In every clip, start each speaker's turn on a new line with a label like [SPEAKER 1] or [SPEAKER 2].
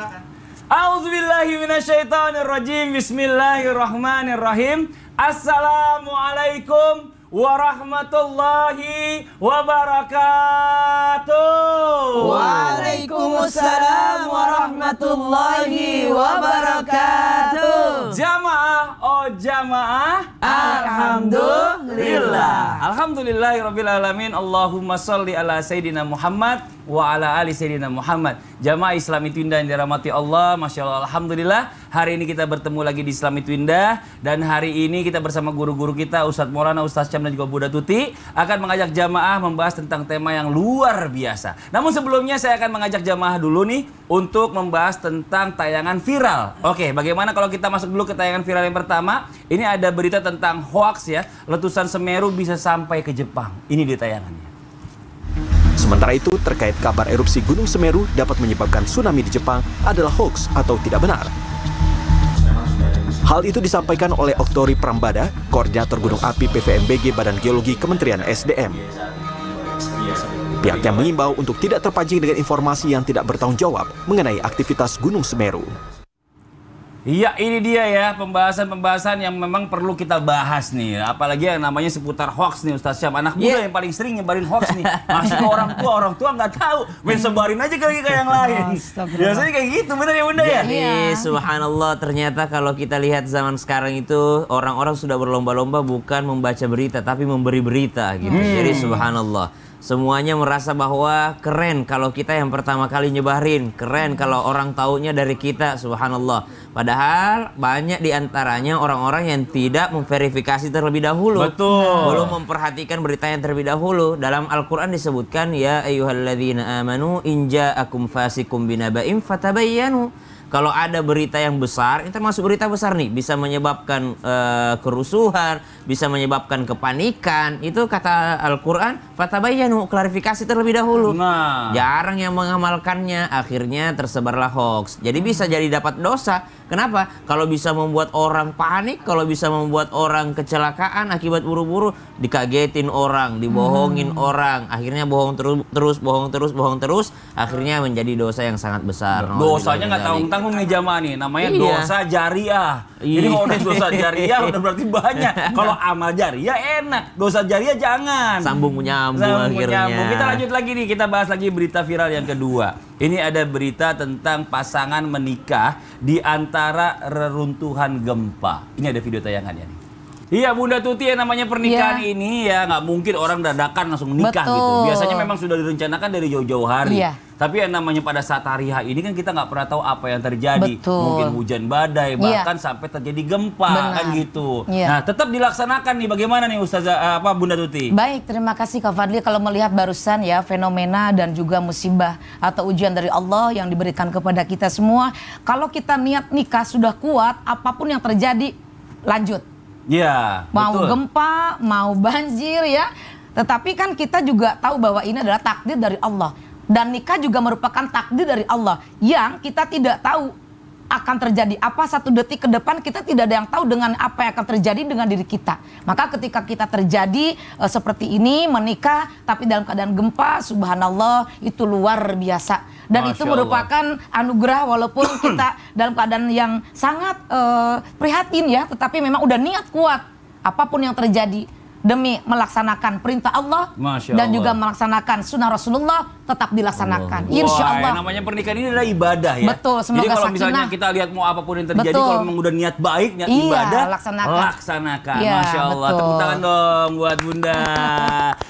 [SPEAKER 1] silakan.
[SPEAKER 2] Auzubillahiminasyaitonirrojim Bismillahirrahmanirrahim Assalamualaikum warahmatullahi wabarakatuh
[SPEAKER 3] Waalaikumsalam warahmatullahi wabarakatuh Jamaah
[SPEAKER 2] Oh jamaah
[SPEAKER 3] Alhamdulillah
[SPEAKER 2] Alhamdulillah Rabbil Alamin Allahumma salli ala Sayyidina Muhammad Wa ala ali Sayyidina Muhammad Jamaah Islami Twinda yang dirahmati Allah Masya Allah Alhamdulillah Hari ini kita bertemu lagi di Islami Twinda Dan hari ini kita bersama guru-guru kita Ustadz Morana, Ustadz Cam dan juga Buddha Tuti Akan mengajak jamaah membahas tentang tema yang luar biasa Namun sebelumnya saya akan mengajak jamaah dulu nih Untuk membahas tentang tayangan viral Oke bagaimana kalau kita masuk dulu ke tayangan viral yang pertama pertama, ini ada berita tentang hoax ya. Letusan Semeru bisa sampai ke Jepang. Ini di tayangannya. Sementara itu, terkait kabar erupsi Gunung Semeru dapat menyebabkan tsunami di Jepang adalah hoax atau tidak benar. Hal itu disampaikan oleh Oktori Prambada, Koordinator Gunung Api PVMBG Badan Geologi Kementerian SDM. Pihaknya mengimbau untuk tidak terpancing dengan informasi yang tidak bertanggung jawab mengenai aktivitas Gunung Semeru. Iya, ini dia ya pembahasan-pembahasan yang memang perlu kita bahas nih. Apalagi yang namanya seputar hoax nih Ustaz Syam. Anak muda iya. yang paling sering nyebarin hoax nih. Masih orang tua, orang tua nggak tahu. Main hmm. sebarin aja kali kayak yang lain. Biasanya kayak gitu, bener
[SPEAKER 4] ya Bunda ya? Jadi, subhanallah ternyata kalau kita lihat zaman sekarang itu orang-orang sudah berlomba-lomba bukan membaca berita tapi memberi berita gitu. Hmm. Jadi subhanallah semuanya merasa bahwa keren kalau kita yang pertama kali nyebarin, keren kalau orang taunya dari kita, subhanallah. Padahal banyak diantaranya orang-orang yang tidak memverifikasi terlebih dahulu. Betul. Belum memperhatikan berita yang terlebih dahulu. Dalam Al-Quran disebutkan, Ya ayuhalladzina amanu inja akum fasikum binaba'im fatabayyanu. Kalau ada berita yang besar, ini termasuk berita besar nih, bisa menyebabkan uh, kerusuhan, bisa menyebabkan kepanikan. Itu kata Al-Quran, fatabayyanu, klarifikasi terlebih dahulu. Nah. Jarang yang mengamalkannya, akhirnya tersebarlah hoax. Jadi bisa jadi dapat dosa Kenapa? Kalau bisa membuat orang panik, kalau bisa membuat orang kecelakaan akibat buru-buru, dikagetin orang, dibohongin hmm. orang, akhirnya bohong terus, terus bohong terus, bohong terus, akhirnya menjadi dosa yang sangat besar. Nah, dosanya nggak tanggung
[SPEAKER 2] tanggung nih jamaah nih, namanya iya. dosa jariah. Iya. Jadi kalau dosa jariah udah berarti banyak. Kalau amal jariah enak, dosa jariah jangan. Sambung menyambung Sambung akhirnya. Menyambung. Kita lanjut lagi nih, kita bahas lagi berita viral yang kedua. Ini ada berita tentang pasangan menikah di antara reruntuhan gempa. Ini ada video tayangannya nih. Iya Bunda Tuti yang namanya pernikahan ya. ini ya nggak mungkin orang dadakan langsung nikah gitu. Betul. gitu. Biasanya memang sudah direncanakan dari jauh-jauh hari. Ya. Tapi yang namanya pada saat hari H ini kan kita nggak pernah tahu apa yang terjadi. Betul. Mungkin hujan badai, iya. bahkan ya. sampai terjadi gempa kan Benar. kan gitu. Ya. Nah, tetap dilaksanakan nih bagaimana nih Ustazah eh, apa Bunda Tuti?
[SPEAKER 5] Baik, terima kasih Kak Fadli kalau melihat barusan ya fenomena dan juga musibah atau ujian dari Allah yang diberikan kepada kita semua. Kalau kita niat nikah sudah kuat, apapun yang terjadi lanjut
[SPEAKER 2] Iya. Mau betul.
[SPEAKER 5] gempa, mau banjir ya. Tetapi kan kita juga tahu bahwa ini adalah takdir dari Allah dan nikah juga merupakan takdir dari Allah yang kita tidak tahu akan terjadi apa satu detik ke depan kita tidak ada yang tahu dengan apa yang akan terjadi dengan diri kita. Maka ketika kita terjadi e, seperti ini menikah tapi dalam keadaan gempa, subhanallah itu luar biasa. Dan Masya itu merupakan Allah. anugerah walaupun kita dalam keadaan yang sangat e, prihatin ya, tetapi memang udah niat kuat apapun yang terjadi demi melaksanakan perintah Allah, dan juga melaksanakan sunnah Rasulullah tetap dilaksanakan. Allah. Insya Allah. Wah,
[SPEAKER 2] namanya pernikahan ini adalah ibadah ya. Betul. Semoga Jadi kalau sakinah. misalnya kita lihat mau apapun yang terjadi, betul. kalau memang udah niat baik, niat iya, ibadah, laksanakan. laksanakan. Ya, Masya Allah. Betul. Tepuk tangan dong buat Bunda.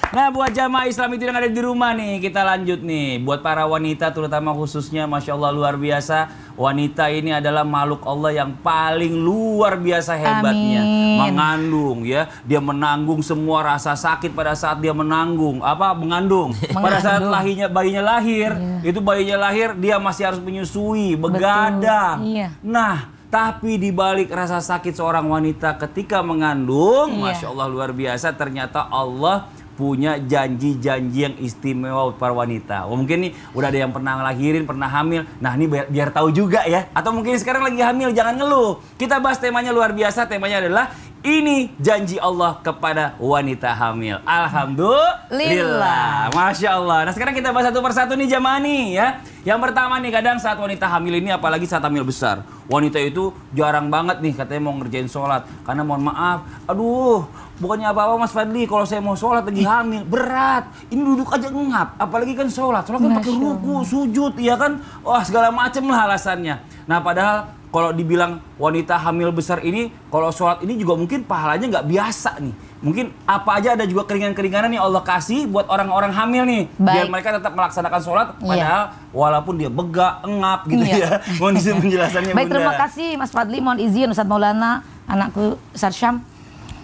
[SPEAKER 2] Nah, buat jamaah Islam itu yang ada di rumah nih, kita lanjut nih. Buat para wanita terutama khususnya, Masya Allah luar biasa. Wanita ini adalah makhluk Allah yang paling luar biasa hebatnya. Amin. Mengandung ya, dia menanggung semua rasa sakit pada saat dia menanggung. Apa, mengandung. Pada saat lahirnya bayinya lahir, iya. itu bayinya lahir, dia masih harus menyusui, begadang. Iya. Nah, tapi dibalik rasa sakit seorang wanita ketika mengandung, iya. masya Allah luar biasa. Ternyata Allah punya janji-janji yang istimewa untuk para wanita. Oh, mungkin nih udah ada yang pernah ngelahirin, pernah hamil. Nah, ini biar, biar tahu juga ya. Atau mungkin sekarang lagi hamil, jangan ngeluh. Kita bahas temanya luar biasa. Temanya adalah ini janji Allah kepada wanita hamil. Alhamdulillah. Masya Allah. Nah sekarang kita bahas satu persatu nih jamaah ya. Yang pertama nih kadang saat wanita hamil ini apalagi saat hamil besar. Wanita itu jarang banget nih katanya mau ngerjain sholat. Karena mohon maaf, aduh Bukannya apa-apa Mas Fadli, kalau saya mau sholat lagi hamil, berat. Ini duduk aja ngap, apalagi kan sholat. Sholat kan pakai ruku, sujud, ya kan? Wah, segala macam lah alasannya. Nah, padahal kalau dibilang wanita hamil besar ini, kalau sholat ini juga mungkin pahalanya nggak biasa nih. Mungkin apa aja ada juga keringan-keringanan yang Allah kasih buat orang-orang hamil nih. Baik. Biar mereka tetap melaksanakan sholat, iya. padahal yeah. walaupun dia bega, engap gitu yeah. ya. Mohon izin penjelasannya Baik, bunda. terima kasih
[SPEAKER 5] Mas Fadli. Mohon izin Ustaz Maulana, anakku Sarsyam.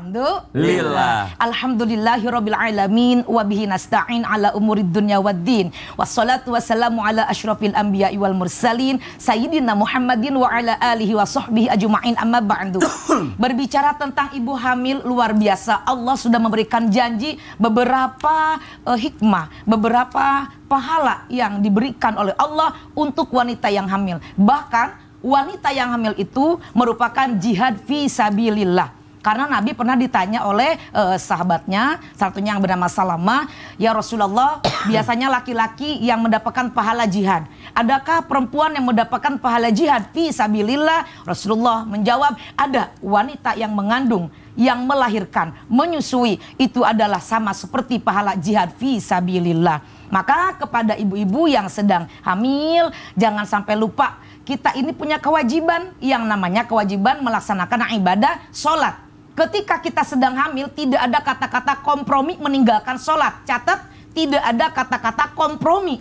[SPEAKER 5] Alhamdulillah. Alhamdulillahirabbil alamin wa bihi nasta'in ala umurid dunya waddin. Wassalatu wassalamu ala asyrafil anbiya'i wal mursalin sayyidina Muhammadin wa ala alihi wa sahbihi ajmain amma ba'du. Berbicara tentang ibu hamil luar biasa. Allah sudah memberikan janji beberapa uh, hikmah, beberapa pahala yang diberikan oleh Allah untuk wanita yang hamil. Bahkan wanita yang hamil itu merupakan jihad fi sabilillah karena Nabi pernah ditanya oleh uh, sahabatnya, satunya yang bernama Salama, "Ya Rasulullah, biasanya laki-laki yang mendapatkan pahala jihad, adakah perempuan yang mendapatkan pahala jihad fi sabilillah?" Rasulullah menjawab, "Ada wanita yang mengandung yang melahirkan, menyusui itu adalah sama seperti pahala jihad fi sabilillah. Maka kepada ibu-ibu yang sedang hamil jangan sampai lupa kita ini punya kewajiban yang namanya kewajiban melaksanakan ibadah sholat Ketika kita sedang hamil, tidak ada kata-kata kompromi meninggalkan sholat. Catat, tidak ada kata-kata kompromi.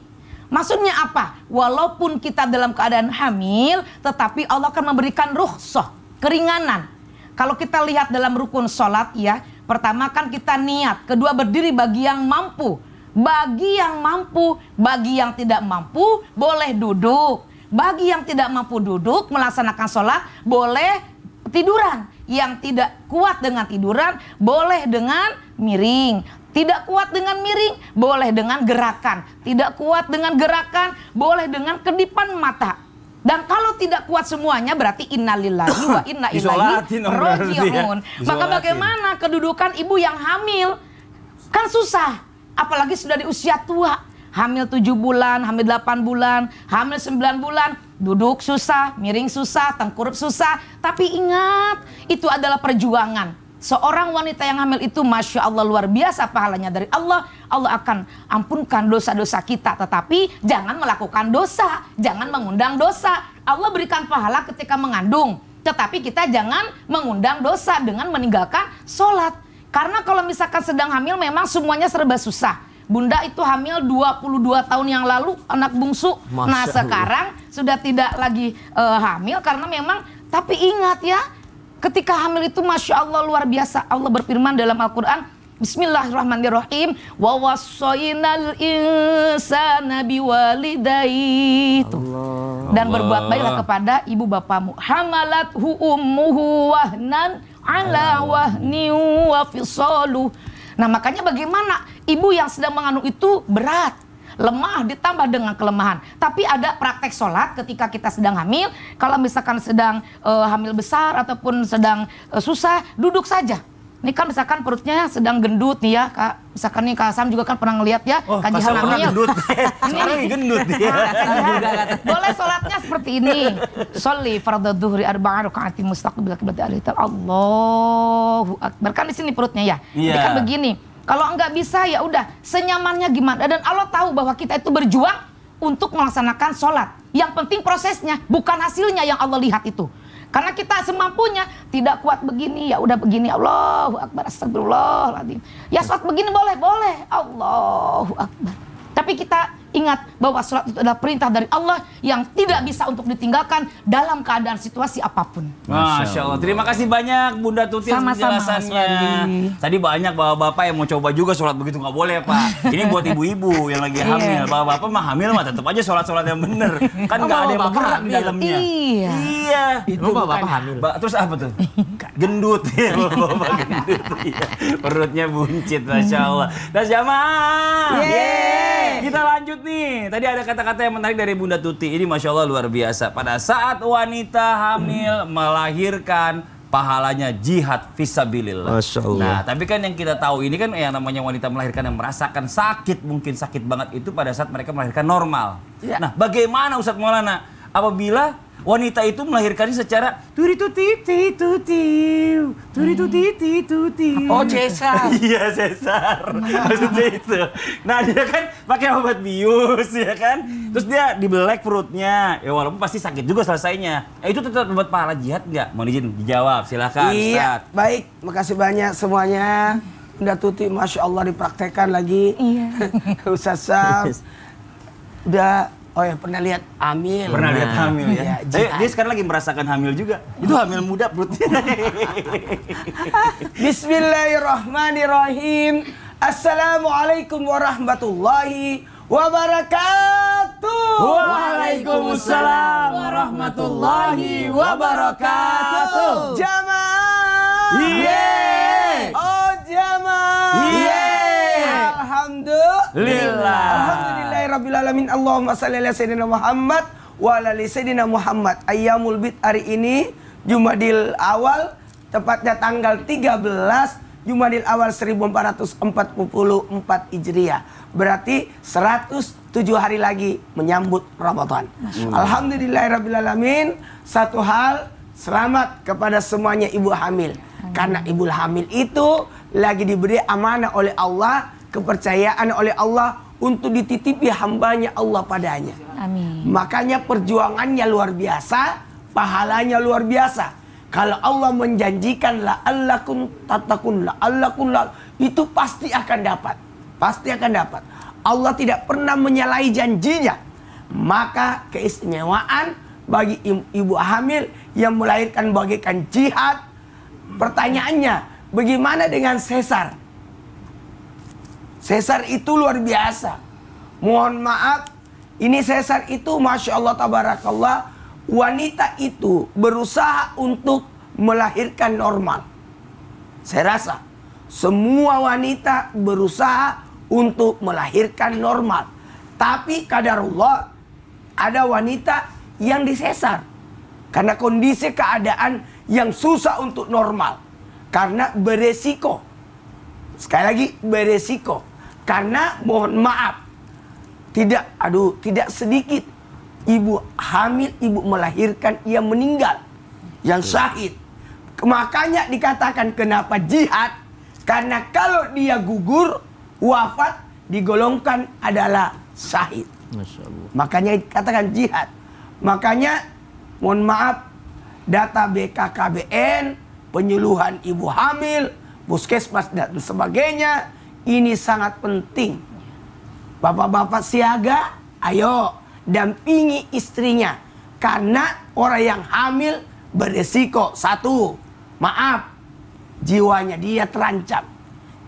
[SPEAKER 5] Maksudnya apa? Walaupun kita dalam keadaan hamil, tetapi Allah akan memberikan ruhsoh, keringanan. Kalau kita lihat dalam rukun sholat ya, pertama kan kita niat, kedua berdiri bagi yang mampu. Bagi yang mampu, bagi yang tidak mampu boleh duduk. Bagi yang tidak mampu duduk melaksanakan sholat boleh tiduran yang tidak kuat dengan tiduran boleh dengan miring. Tidak kuat dengan miring, boleh dengan gerakan. Tidak kuat dengan gerakan, boleh dengan kedipan mata. Dan kalau tidak kuat semuanya berarti innalillahi wa inna ilaihi ya. rajiun. Maka bagaimana kedudukan ibu yang hamil? Kan susah, apalagi sudah di usia tua hamil 7 bulan, hamil 8 bulan, hamil 9 bulan, duduk susah, miring susah, tengkurup susah. Tapi ingat, itu adalah perjuangan. Seorang wanita yang hamil itu Masya Allah luar biasa pahalanya dari Allah Allah akan ampunkan dosa-dosa kita Tetapi jangan melakukan dosa Jangan mengundang dosa Allah berikan pahala ketika mengandung Tetapi kita jangan mengundang dosa dengan meninggalkan sholat Karena kalau misalkan sedang hamil memang semuanya serba susah Bunda itu hamil 22 tahun yang lalu anak bungsu. Nah, Masya nah, Allah. sekarang sudah tidak lagi uh, hamil karena memang tapi ingat ya, ketika hamil itu Masya Allah luar biasa. Allah berfirman dalam Al-Qur'an, Bismillahirrahmanirrahim. Wa wasoinal insana itu Dan berbuat baiklah kepada ibu bapamu. Hamalat hu wahnan ala wahni wa Nah makanya bagaimana ibu yang sedang mengandung itu berat lemah ditambah dengan kelemahan. Tapi ada praktek sholat ketika kita sedang hamil, kalau misalkan sedang e, hamil besar ataupun sedang e, susah, duduk saja. Ini kan misalkan perutnya sedang gendut nih ya, Kak. Misalkan nih Kak Sam juga kan pernah ngelihat ya, oh, kaji pernah gendut.
[SPEAKER 2] gendut dia. Ya. Nah, Boleh sholatnya
[SPEAKER 5] seperti ini. Sholli fardhu dhuhri arba'a raka'atin mustaqbil qiblat al-qiblat. Allahu Akbar. Kan di sini perutnya ya. Yeah. Jadi iya. kan begini. Kalau enggak bisa ya udah senyamannya gimana dan Allah tahu bahwa kita itu berjuang untuk melaksanakan sholat. Yang penting prosesnya bukan hasilnya yang Allah lihat itu. Karena kita semampunya tidak kuat begini ya udah begini Allahu Akbar astagfirullahaladzim. Ya suat begini boleh boleh Allahu Akbar. Tapi kita ingat bahwa sholat itu adalah perintah dari Allah yang tidak bisa untuk ditinggalkan dalam keadaan situasi apapun.
[SPEAKER 2] Masya Allah. Terima kasih banyak Bunda Tuti Sama -sama, penjelasannya. Tadi banyak bapak-bapak yang mau coba juga sholat begitu nggak boleh Pak. Ini buat ibu-ibu yang lagi iya. hamil. Bapak-bapak mah hamil mah tetap aja sholat-sholat yang bener. Kan nggak ada yang bergerak di dalamnya. Iya. Iya. Itu bapak-bapak hamil. Ba terus apa tuh? Gendut ya bapak-bapak gendut. Iya. Perutnya buncit Masya Allah. Nah jamaah. Yeah kita lanjut nih. Tadi ada kata-kata yang menarik dari Bunda Tuti. Ini Masya Allah luar biasa. Pada saat wanita hamil melahirkan, pahalanya jihad visabilil. Nah, tapi kan yang kita tahu ini kan yang namanya wanita melahirkan yang merasakan sakit, mungkin sakit banget itu pada saat mereka melahirkan normal. Ya. Nah, bagaimana Ustadz Maulana apabila wanita itu melahirkannya secara turi tuti tuti
[SPEAKER 1] turi tuti tuti oh cesar iya
[SPEAKER 2] cesar maksudnya itu nah dia kan pakai obat bius ya kan terus dia dibelek perutnya ya walaupun pasti sakit juga selesainya eh, itu tetap buat pahala jihad nggak mau izin dijawab silakan iya
[SPEAKER 1] Ustaz. baik makasih banyak semuanya Udah Tuti, Masya Allah dipraktekkan lagi. Iya. Ustaz Sam, udah Oh yang pernah lihat hamil. Pernah nah. lihat hamil ya. ya dia
[SPEAKER 2] sekarang lagi merasakan hamil juga. Itu hamil muda perutnya.
[SPEAKER 1] Bismillahirrahmanirrahim. Assalamualaikum warahmatullahi wabarakatuh. Waalaikumsalam warahmatullahi wabarakatuh. Jamaah. Iya. Yeah. Oh jamaah. Yeah. Alhamdulillah. Alhamdulillahirrabbilalamin. Allahumma salli ala Sayyidina Muhammad wa ala Sayyidina Muhammad. Ayyamul bid hari ini Jumadil awal tepatnya tanggal 13 Jumadil awal 1444 Hijriah. Berarti 107 hari lagi menyambut Ramadan. Hmm. Alhamdulillahirrabbilalamin. Satu hal, selamat kepada semuanya ibu hamil. Karena ibu hamil itu lagi diberi amanah oleh Allah kepercayaan oleh Allah untuk dititipi hambanya Allah padanya. Amin. Makanya perjuangannya luar biasa, pahalanya luar biasa. Kalau Allah menjanjikan la allakun tatakun la allakun la itu pasti akan dapat. Pasti akan dapat. Allah tidak pernah menyalahi janjinya. Maka keistimewaan bagi ibu hamil yang melahirkan bagaikan jihad. Pertanyaannya, bagaimana dengan sesar? Cesar itu luar biasa. Mohon maaf, ini Cesar itu Masya Allah Tabarakallah, wanita itu berusaha untuk melahirkan normal. Saya rasa semua wanita berusaha untuk melahirkan normal. Tapi kadarullah ada wanita yang disesar karena kondisi keadaan yang susah untuk normal karena beresiko sekali lagi beresiko karena mohon maaf, tidak aduh tidak sedikit ibu hamil, ibu melahirkan, ia meninggal yang iya. syahid. Makanya dikatakan kenapa jihad? Karena kalau dia gugur, wafat digolongkan adalah syahid. Makanya dikatakan jihad. Makanya mohon maaf data BKKBN, penyuluhan ibu hamil, puskesmas dan sebagainya ini sangat penting. Bapak-bapak siaga, ayo dampingi istrinya. Karena orang yang hamil beresiko. Satu, maaf, jiwanya dia terancam.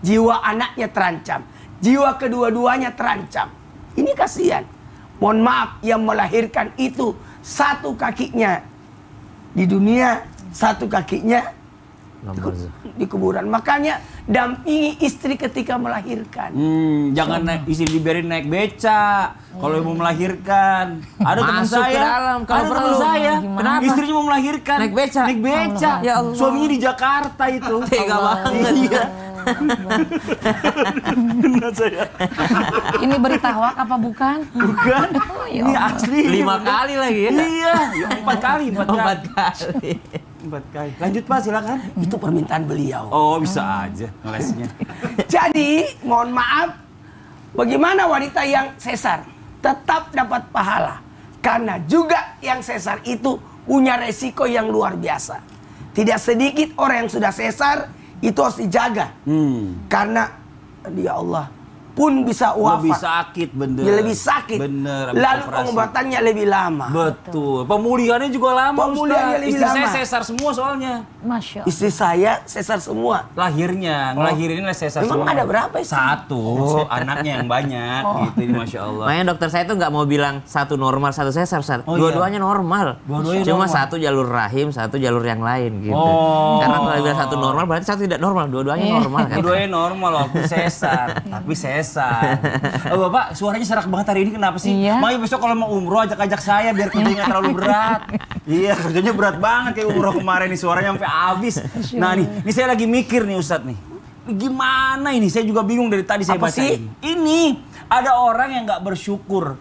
[SPEAKER 1] Jiwa anaknya terancam. Jiwa kedua-duanya terancam. Ini kasihan. Mohon maaf yang melahirkan itu satu kakinya di dunia, satu kakinya di kuburan. Makanya dampingi istri ketika melahirkan.
[SPEAKER 2] Hmm, jangan naik, istri dibiarin naik beca hmm. kalau mau melahirkan. Ada teman saya, kalau ada saya, gimana? kenapa? istrinya mau melahirkan. Naik beca. Naik beca. Allah. Ya Allah. Suaminya di Jakarta itu. Tega banget.
[SPEAKER 3] Iya.
[SPEAKER 5] Ini berita hoax apa bukan? Bukan.
[SPEAKER 3] Oh, ya ini asli. Lima kali lagi ya?
[SPEAKER 2] Iya,
[SPEAKER 1] ya, empat kali, empat kali empat kali. Lanjut Pak, silakan. Itu permintaan beliau.
[SPEAKER 2] Oh, bisa aja ngelesnya.
[SPEAKER 1] Jadi, mohon maaf, bagaimana wanita yang sesar tetap dapat pahala? Karena juga yang sesar itu punya resiko yang luar biasa. Tidak sedikit orang yang sudah sesar itu harus dijaga. Hmm. Karena dia ya Allah pun bisa wafat. Lebih sakit
[SPEAKER 2] bener. Ya, lebih sakit. Bener. Lalu pengobatannya
[SPEAKER 1] lebih lama.
[SPEAKER 2] Betul. Pemulihannya juga lama. Pemulihannya lebih Istri lama. saya
[SPEAKER 1] sesar semua soalnya. Masya. Allah.
[SPEAKER 2] Istri saya sesar semua. Lahirnya, oh. ngelahirinnya sesar Memang semua. ada berapa ya? Satu. anaknya yang banyak. Oh. Gitu, Masya Allah.
[SPEAKER 4] Makanya dokter saya tuh gak mau bilang satu normal, satu sesar. Oh, iya. Dua-duanya iya. normal. Dua Cuma normal. satu jalur rahim, satu jalur yang lain gitu. Oh. Karena kalau bilang satu normal berarti satu tidak normal. Dua-duanya eh. normal. Kan? Dua-duanya normal waktu sesar.
[SPEAKER 2] Tapi sesar Kesan. Oh, Bapak, suaranya serak banget hari ini kenapa sih? Iya. Mau besok kalau mau umroh ajak-ajak saya biar kerjanya terlalu berat. iya, kerjanya berat banget kayak umroh kemarin nih suaranya sampai habis. Nah, nih, ini saya lagi mikir nih Ustadz nih. Gimana ini? Saya juga bingung dari tadi saya Apa baca sih? ini. Ini ada orang yang nggak bersyukur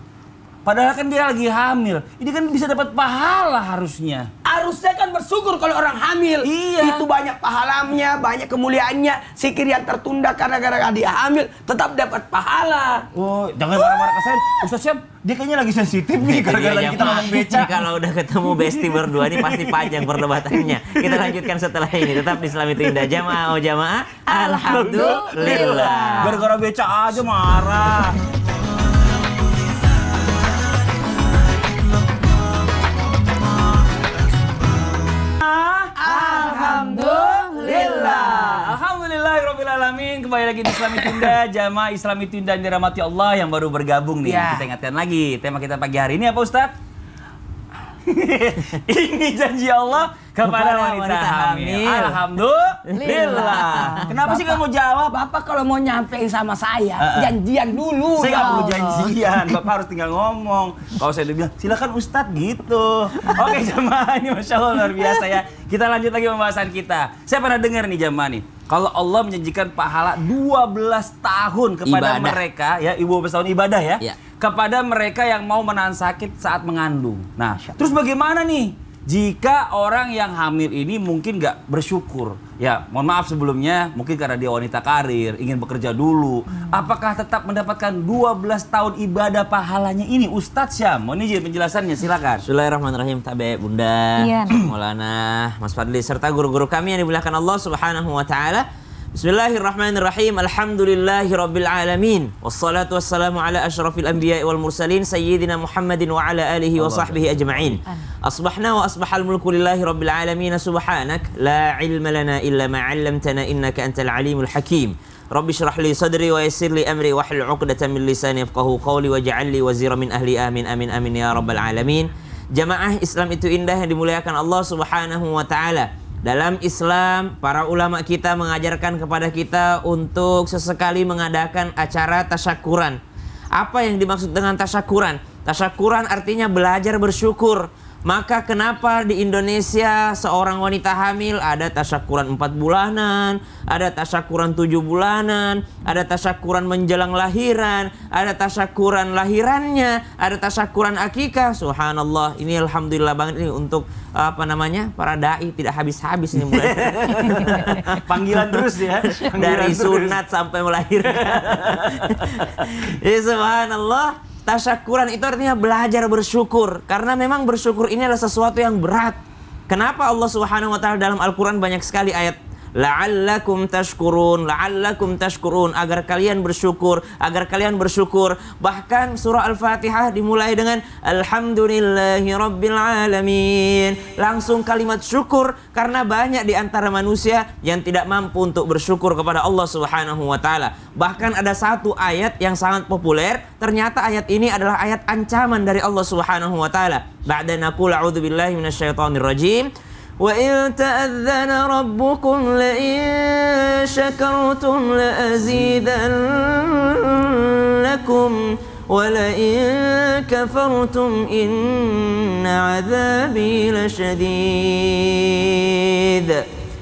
[SPEAKER 2] Padahal kan dia lagi hamil. Ini kan bisa dapat
[SPEAKER 1] pahala harusnya. Harusnya kan bersyukur kalau orang hamil. Iya. Itu banyak pahalanya, banyak kemuliaannya. Sikir yang tertunda karena gara-gara dia hamil tetap dapat pahala. Oh, jangan marah-marah ke saya. Ustaz siap. dia kayaknya lagi sensitif nih iya, gara-gara lagi iya, kita iya. ngomong beca. Kalau
[SPEAKER 4] udah ketemu Besti berdua ini pasti panjang perdebatannya. Kita lanjutkan setelah ini. Tetap di Islami Indah. Jamaah, oh jamaah.
[SPEAKER 2] Alhamdulillah. Gara-gara beca aja marah. kembali lagi di Islami Tunda, Jamaah Islami Tunda yang dirahmati Allah yang baru bergabung nih. Ya. Kita ingatkan lagi, tema kita pagi hari ini apa Ustadz? ini janji Allah kepada wanita, wanita hamil. Alhamdulillah. Kenapa Bapak,
[SPEAKER 1] sih kamu jawab? Bapak kalau mau nyampein sama saya, uh, uh. janjian dulu. Saya nggak ya perlu janjian. Bapak
[SPEAKER 2] harus tinggal ngomong. Kalau saya udah bilang, silakan Ustadz gitu. Oke jamaah ini Masya Allah luar biasa ya. Kita lanjut lagi pembahasan kita. Saya pernah dengar nih jamaah nih kalau Allah menjanjikan pahala 12 tahun kepada ibadah. mereka ya ibu tahun ibadah ya, ya kepada mereka yang mau menahan sakit saat mengandung. Nah, terus bagaimana nih? jika orang yang hamil ini mungkin nggak bersyukur, ya mohon maaf sebelumnya, mungkin karena dia wanita karir, ingin bekerja dulu, hmm. apakah tetap mendapatkan 12 tahun ibadah pahalanya ini? Ustadz Syam, mohon izin penjelasannya, silakan. Bismillahirrahmanirrahim,
[SPEAKER 4] Tabe, Bunda, iya. Maulana, Mas Fadli, serta guru-guru kami yang dimuliakan Allah Subhanahu Wa Ta'ala. Bismillahirrahmanirrahim. Alhamdulillahirrabbilalamin. Wassalatu wassalamu ala ashrafil anbiya wal mursalin sayyidina Muhammadin wa ala alihi wa sahbihi ajma'in. Asbahna wa asbahal mulku lillahi rabbil alamin. Subhanak la ilma lana illa ma 'allamtana innaka antal alimul hakim. Rabbi syrah li sadri wa yassir li amri wahlul 'uqdatam min lisani yafqahu qawli waj'al li wazira min ahli amin amin amin ya rabbal alamin. Jamaah Islam itu indah yang dimuliakan Allah Subhanahu wa taala. Dalam Islam, para ulama kita mengajarkan kepada kita untuk sesekali mengadakan acara tasyakuran. Apa yang dimaksud dengan tasyakuran? Tasyakuran artinya belajar bersyukur maka kenapa di Indonesia seorang wanita hamil ada tasyakuran 4 bulanan, ada tasyakuran 7 bulanan, ada tasyakuran menjelang lahiran, ada tasyakuran lahirannya, ada tasyakuran akikah. Subhanallah, ini alhamdulillah banget ini untuk eh, apa namanya? para dai tidak habis-habis ini mulai. Panggilan terus ya. Panggilan Dari terus. sunat sampai melahirkan. ya, subhanallah Tasyakuran itu artinya belajar bersyukur karena memang bersyukur ini adalah sesuatu yang berat. Kenapa Allah Subhanahu wa taala dalam Al-Qur'an banyak sekali ayat la'allakum tashkurun la'allakum tashkurun agar kalian bersyukur agar kalian bersyukur bahkan surah Al-Fatihah dimulai dengan alhamdulillahi rabbil alamin langsung kalimat syukur karena banyak di antara manusia yang tidak mampu untuk bersyukur kepada Allah Subhanahu wa taala bahkan ada satu ayat yang sangat populer ternyata ayat ini adalah ayat ancaman dari Allah Subhanahu wa taala ba'da naqul a'udzubillahi minasyaitonirrajim rajim
[SPEAKER 3] وإن تأذن ربكم لئن شكرتم لأزيدنكم ولئن كفرتم إن عذابي لشديد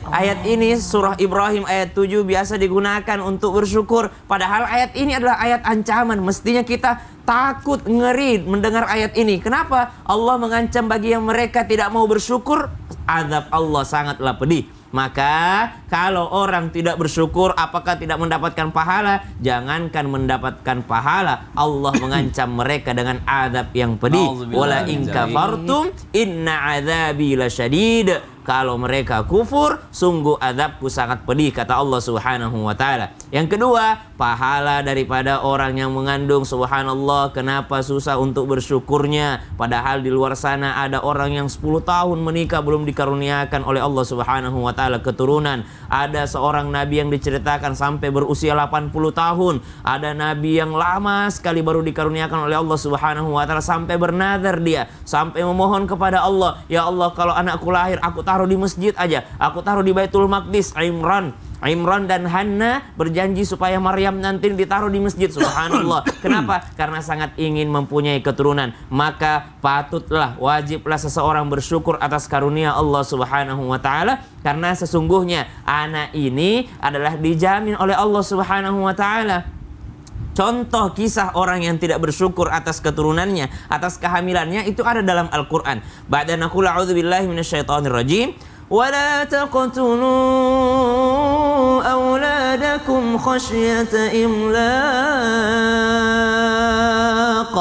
[SPEAKER 3] Ayat ini surah
[SPEAKER 4] Ibrahim ayat 7 biasa digunakan untuk bersyukur. Padahal ayat ini adalah ayat ancaman. Mestinya kita takut, ngeri mendengar ayat ini. Kenapa? Allah mengancam bagi yang mereka tidak mau bersyukur. Azab Allah sangatlah pedih. Maka kalau orang tidak bersyukur apakah tidak mendapatkan pahala? Jangankan mendapatkan pahala, Allah mengancam mereka dengan adab yang pedih. Wala in kafartum inna adzabi lasyadid kalau mereka kufur, sungguh azabku sangat pedih kata Allah Subhanahu wa taala. Yang kedua, pahala daripada orang yang mengandung subhanallah, kenapa susah untuk bersyukurnya padahal di luar sana ada orang yang 10 tahun menikah belum dikaruniakan oleh Allah Subhanahu wa taala keturunan. Ada seorang nabi yang diceritakan sampai berusia 80 tahun, ada nabi yang lama sekali baru dikaruniakan oleh Allah Subhanahu wa taala sampai bernadar dia, sampai memohon kepada Allah, ya Allah kalau anakku lahir aku taruh di masjid aja. Aku taruh di Baitul Maqdis, Imran. Imran dan Hanna berjanji supaya Maryam nanti ditaruh di masjid. Subhanallah. Kenapa? Karena sangat ingin mempunyai keturunan. Maka patutlah, wajiblah seseorang bersyukur atas karunia Allah Subhanahu wa taala karena sesungguhnya anak ini adalah dijamin oleh Allah Subhanahu wa taala. Contoh kisah orang yang tidak bersyukur atas keturunannya, atas kehamilannya itu ada dalam Al-Qur'an. Ba'dana qul billahi minasyaitonir rajim.
[SPEAKER 3] ولا taqtulu أولادكم خشية imlaq.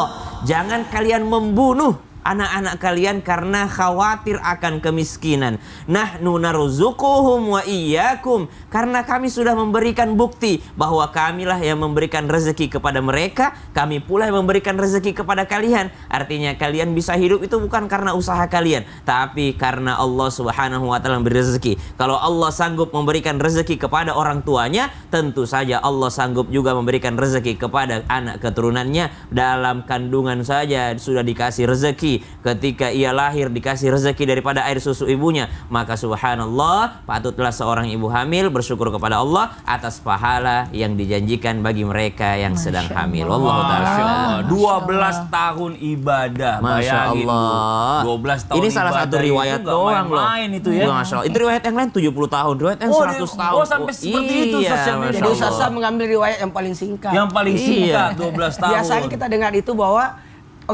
[SPEAKER 3] Jangan kalian membunuh anak-anak kalian
[SPEAKER 4] karena khawatir akan kemiskinan. Nah, nunaruzukuhum wa iyyakum karena kami sudah memberikan bukti bahwa kamilah yang memberikan rezeki kepada mereka, kami pula yang memberikan rezeki kepada kalian. Artinya kalian bisa hidup itu bukan karena usaha kalian, tapi karena Allah Subhanahu wa taala memberi rezeki. Kalau Allah sanggup memberikan rezeki kepada orang tuanya, tentu saja Allah sanggup juga memberikan rezeki kepada anak keturunannya dalam kandungan saja sudah dikasih rezeki ketika ia lahir dikasih rezeki daripada air susu ibunya, maka subhanallah patutlah seorang ibu hamil bersyukur kepada Allah atas pahala yang dijanjikan bagi mereka yang Masya sedang hamil. Allah taala.
[SPEAKER 2] 12 tahun ibadah. Masya Allah. 12
[SPEAKER 4] tahun. Ini salah satu riwayat itu doang loh. Main itu ya. Masya Allah. Itu riwayat yang lain 70 tahun, riwayat yang oh, 100 oh, tahun. Oh, sampai oh, seperti iya, itu iya, sosial media.
[SPEAKER 1] mengambil riwayat yang paling singkat. Yang paling iya. singkat iya. 12 tahun. Biasanya kita dengar itu bahwa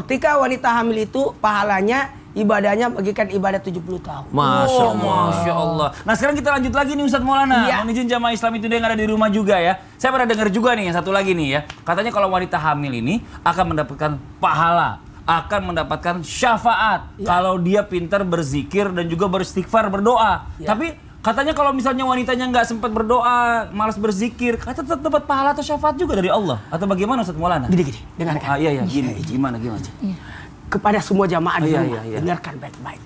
[SPEAKER 1] ketika wanita hamil itu pahalanya ibadahnya bagikan ibadah 70 tahun. Masya oh, Allah. Masya
[SPEAKER 2] Allah. Nah sekarang kita lanjut lagi nih Ustadz Maulana. Ya. Mohon izin jamaah Islam itu dia yang ada di rumah juga ya. Saya pernah dengar juga nih yang satu lagi nih ya. Katanya kalau wanita hamil ini akan mendapatkan pahala akan mendapatkan syafaat ya. kalau dia pintar berzikir dan juga beristighfar berdoa. Ya. Tapi Katanya kalau misalnya wanitanya nggak sempat berdoa, malas berzikir, kata tetap dapat pahala atau syafaat juga dari Allah atau bagaimana Ustaz Maulana? Gini gini, dengarkan. Ah, iya iya, gini, gimana gimana?
[SPEAKER 1] Iya. Kepada semua jamaah di iya, iya, iya. dengarkan baik-baik.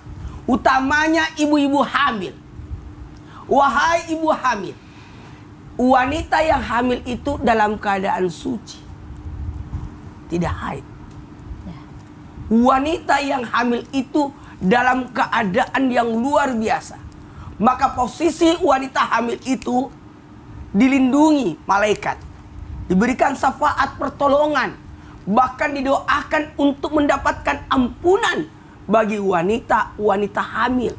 [SPEAKER 1] Utamanya ibu-ibu hamil. Wahai ibu hamil, wanita yang hamil itu dalam keadaan suci. Tidak haid. Ya. Wanita yang hamil itu dalam keadaan yang luar biasa maka posisi wanita hamil itu dilindungi malaikat. Diberikan syafaat pertolongan, bahkan didoakan untuk mendapatkan ampunan bagi wanita-wanita hamil.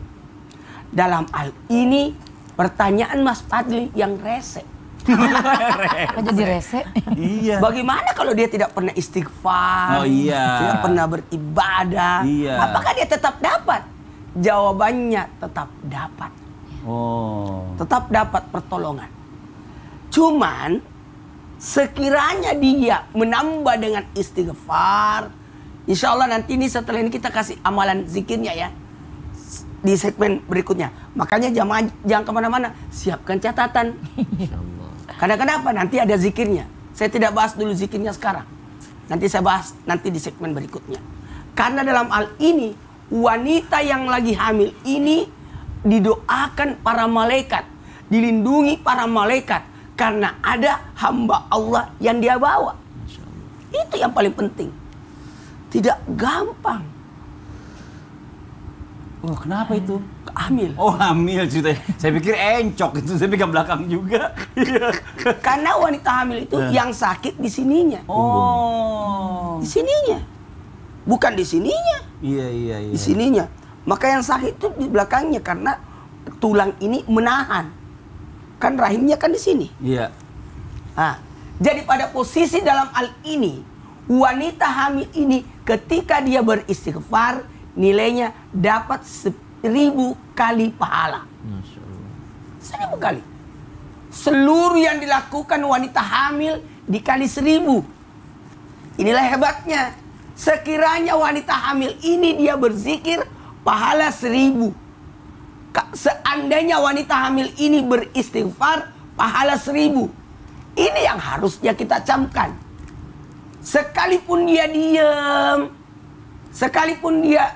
[SPEAKER 1] Dalam hal ini pertanyaan Mas Fadli yang rese. Kok jadi rese? Iya. Bagaimana kalau dia tidak pernah istighfar? Oh iya. Tidak pernah beribadah? Iya. Apakah dia tetap dapat? Jawabannya tetap dapat. Oh. Tetap dapat pertolongan. Cuman sekiranya dia menambah dengan istighfar, insya Allah nanti ini setelah ini kita kasih amalan zikirnya ya di segmen berikutnya. Makanya jamaah jangan kemana-mana, siapkan catatan. Karena kenapa? Nanti ada zikirnya. Saya tidak bahas dulu zikirnya sekarang. Nanti saya bahas nanti di segmen berikutnya. Karena dalam hal ini wanita yang lagi hamil ini didoakan para malaikat, dilindungi para malaikat karena ada hamba Allah yang dia bawa. Itu yang paling penting. Tidak gampang.
[SPEAKER 2] Oh, kenapa itu? Hamil. Oh, hamil cerita. Saya pikir encok itu, saya pikir belakang
[SPEAKER 1] juga. Karena wanita hamil itu nah. yang sakit di sininya. Oh. Di sininya. Bukan di sininya. Iya, iya, iya. Di sininya. Maka yang sakit itu di belakangnya karena tulang ini menahan. Kan rahimnya kan di sini. Iya. Nah, jadi pada posisi dalam hal ini, wanita hamil ini ketika dia beristighfar, nilainya dapat seribu kali pahala. Seribu kali. Seluruh yang dilakukan wanita hamil dikali seribu. Inilah hebatnya. Sekiranya wanita hamil ini dia berzikir pahala seribu. Seandainya wanita hamil ini beristighfar, pahala seribu. Ini yang harusnya kita camkan. Sekalipun dia diam, sekalipun dia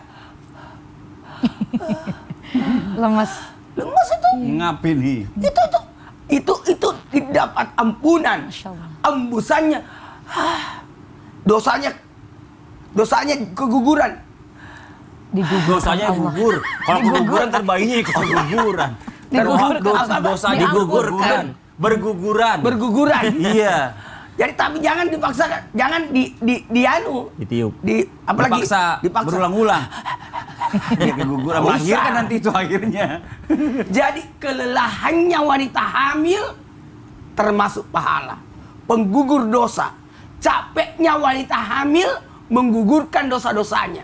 [SPEAKER 2] lemas,
[SPEAKER 1] lemas itu ngapin itu itu itu itu dapat ampunan, embusannya, dosanya, dosanya keguguran digugur Dosanya gugur. Kalau keguguran terbayinya ikut keguguran. Dosa, dosa digugurkan. Berguguran. Berguguran. iya. Jadi tapi jangan dipaksa, jangan di di dianu.
[SPEAKER 2] Ditiup.
[SPEAKER 4] Di apalagi dipaksa, dipaksa. berulang-ulang.
[SPEAKER 2] ya keguguran melahirkan
[SPEAKER 1] nanti itu akhirnya. Jadi kelelahannya wanita hamil termasuk pahala. Penggugur dosa. Capeknya wanita hamil menggugurkan dosa-dosanya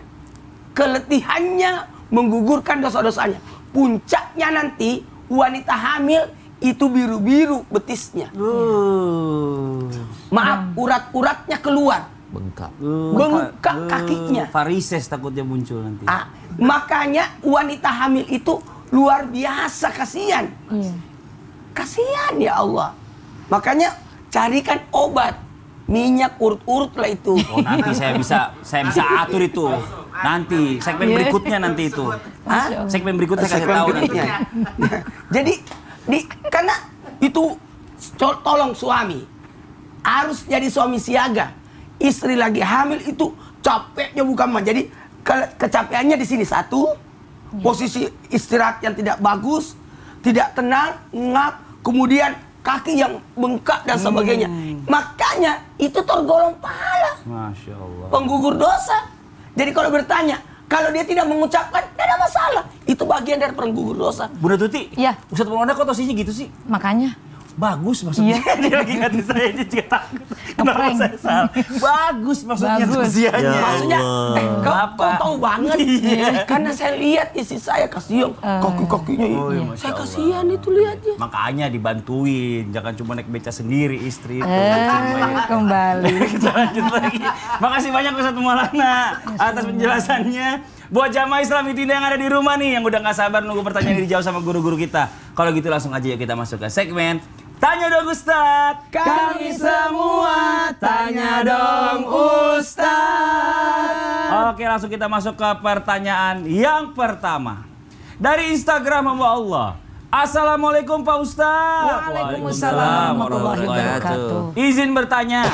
[SPEAKER 1] keletihannya menggugurkan dosa-dosanya. Puncaknya nanti wanita hamil itu biru-biru betisnya. Uh. Maaf, urat-uratnya keluar. Bengkak. Uh. Bengkak hmm. kakinya. Farises takutnya muncul nanti. Ah, makanya wanita hamil itu luar biasa kasihan. Yeah. Kasihan ya Allah. Makanya carikan obat minyak urut-urut lah itu. Oh, nanti saya bisa saya bisa atur itu.
[SPEAKER 2] Nanti segmen iya. berikutnya nanti itu.
[SPEAKER 1] Hah? Segmen berikutnya saya kasih tahu berikutnya. nanti. Jadi di karena itu tolong suami harus jadi suami siaga. Istri lagi hamil itu capeknya bukan mah. Jadi ke kecapeannya di sini satu, iya. posisi istirahat yang tidak bagus, tidak tenang, ngap, kemudian kaki yang bengkak dan sebagainya. Hmm. Makanya itu tergolong pahala.
[SPEAKER 2] Masya Allah. Penggugur dosa.
[SPEAKER 1] Jadi kalau bertanya, kalau dia tidak mengucapkan, tidak ada masalah. Itu bagian dari penggugur dosa. Bunda Tuti, ya. Ustaz Maulana kok tosinya gitu sih? Makanya
[SPEAKER 2] bagus maksudnya. Iya. dia lagi ngerti saya dia juga takut. Kenapa saya salah?
[SPEAKER 1] Bagus maksudnya bagus. Ya, maksudnya eh, kau, kau tahu banget. Iya. Karena saya lihat isi saya kasihan eh.
[SPEAKER 2] kaki-kakinya. Oh, iya. Saya
[SPEAKER 1] kasihan itu lihatnya.
[SPEAKER 2] Makanya dibantuin, jangan cuma naik beca sendiri istri itu. Eh,
[SPEAKER 1] kembali.
[SPEAKER 2] Kita lanjut lagi. Makasih banyak Ustaz Maulana atas penjelasannya buat jamaah Islam Itinda yang ada di rumah nih yang udah nggak sabar nunggu pertanyaan dijawab sama guru-guru kita. Kalau gitu langsung aja ya kita masuk ke segmen Tanya dong Ustad. Kami semua tanya dong
[SPEAKER 5] Ustad.
[SPEAKER 2] Oke, langsung kita masuk ke pertanyaan yang pertama. Dari Instagram Mbak Allah. Assalamualaikum Pak Ustaz. Waalaikumsalam warahmatullahi wabarakatuh. Izin bertanya,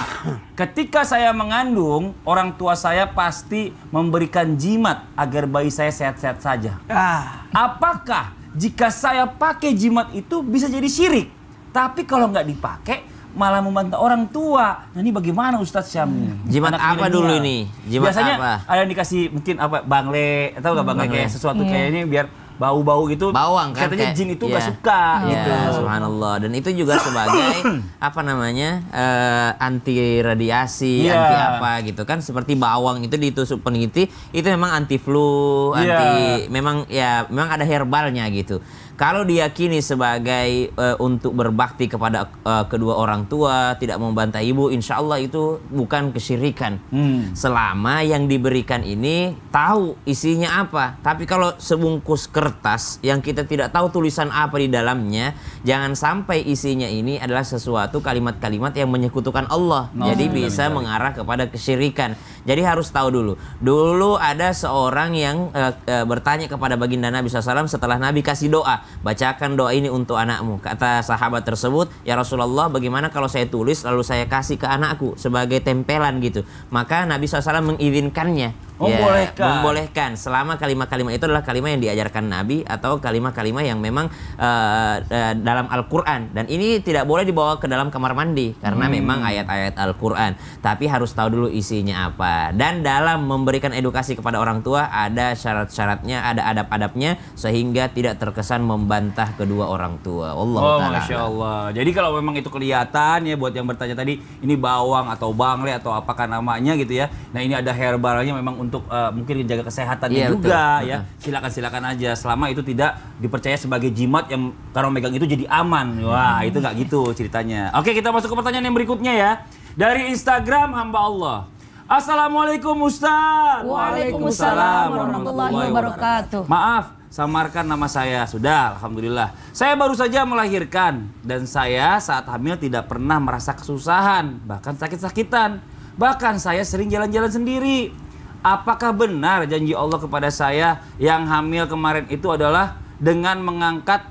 [SPEAKER 2] ketika saya mengandung, orang tua saya pasti memberikan jimat agar bayi saya sehat-sehat saja. Ah. Apakah jika saya pakai jimat itu bisa jadi syirik? Tapi kalau nggak dipakai malah membantah orang tua. Nah ini bagaimana Ustadz Syam? Hmm. Jimat Anak apa dulu ini? Jimat Biasanya apa? ada yang dikasih mungkin apa bangle atau nggak hmm, bangle kayak sesuatu yeah. kayak ini biar bau-bau gitu. Bawang kan? Katanya jin itu nggak yeah. suka yeah, gitu.
[SPEAKER 4] Subhanallah. Dan itu juga sebagai apa namanya uh, eh, anti radiasi, yeah. anti apa gitu kan? Seperti bawang itu ditusuk peneliti itu memang anti flu, yeah. anti memang ya memang ada herbalnya gitu. Kalau diyakini sebagai uh, untuk berbakti kepada uh, kedua orang tua, tidak membantah ibu, insya Allah itu bukan kesyirikan. Hmm. Selama yang diberikan ini tahu isinya apa. Tapi kalau sebungkus kertas yang kita tidak tahu tulisan apa di dalamnya, jangan sampai isinya ini adalah sesuatu kalimat-kalimat yang menyekutukan Allah. Nah, Jadi iya, bisa iya. mengarah kepada kesyirikan. Jadi harus tahu dulu. Dulu ada seorang yang e, e, bertanya kepada baginda Nabi SAW setelah Nabi kasih doa, bacakan doa ini untuk anakmu. Kata sahabat tersebut, ya Rasulullah, bagaimana kalau saya tulis lalu saya kasih ke anakku sebagai tempelan gitu? Maka Nabi SAW mengizinkannya. Membolehkan. Oh, ya, membolehkan. Selama kalimat-kalimat itu adalah kalimat yang diajarkan Nabi atau kalimat-kalimat yang memang uh, uh, dalam Al-Quran. Dan ini tidak boleh dibawa ke dalam kamar mandi karena hmm. memang ayat-ayat Al-Quran. Tapi harus tahu dulu isinya apa. Dan dalam memberikan edukasi kepada orang tua ada syarat-syaratnya, ada adab-adabnya sehingga tidak terkesan membantah kedua orang tua. Allah oh, Masya
[SPEAKER 2] Allah. Jadi kalau memang itu kelihatan ya buat yang bertanya tadi ini bawang atau bangle atau apakah namanya gitu ya. Nah ini ada herbalnya memang untuk uh, mungkin menjaga kesehatan yeah, juga betul. ya. Silakan-silakan aja selama itu tidak dipercaya sebagai jimat yang kalau megang itu jadi aman. Wah, hmm. itu nggak gitu ceritanya. Oke, kita masuk ke pertanyaan yang berikutnya ya. Dari Instagram hamba Allah. Assalamualaikum Ustaz. Waalaikumsalam warahmatullahi wabarakatuh. Maaf, samarkan nama saya. Sudah, alhamdulillah. Saya baru saja melahirkan dan saya saat hamil tidak pernah merasa kesusahan, bahkan sakit-sakitan. Bahkan saya sering jalan-jalan sendiri. Apakah benar janji Allah kepada saya yang hamil kemarin itu adalah dengan mengangkat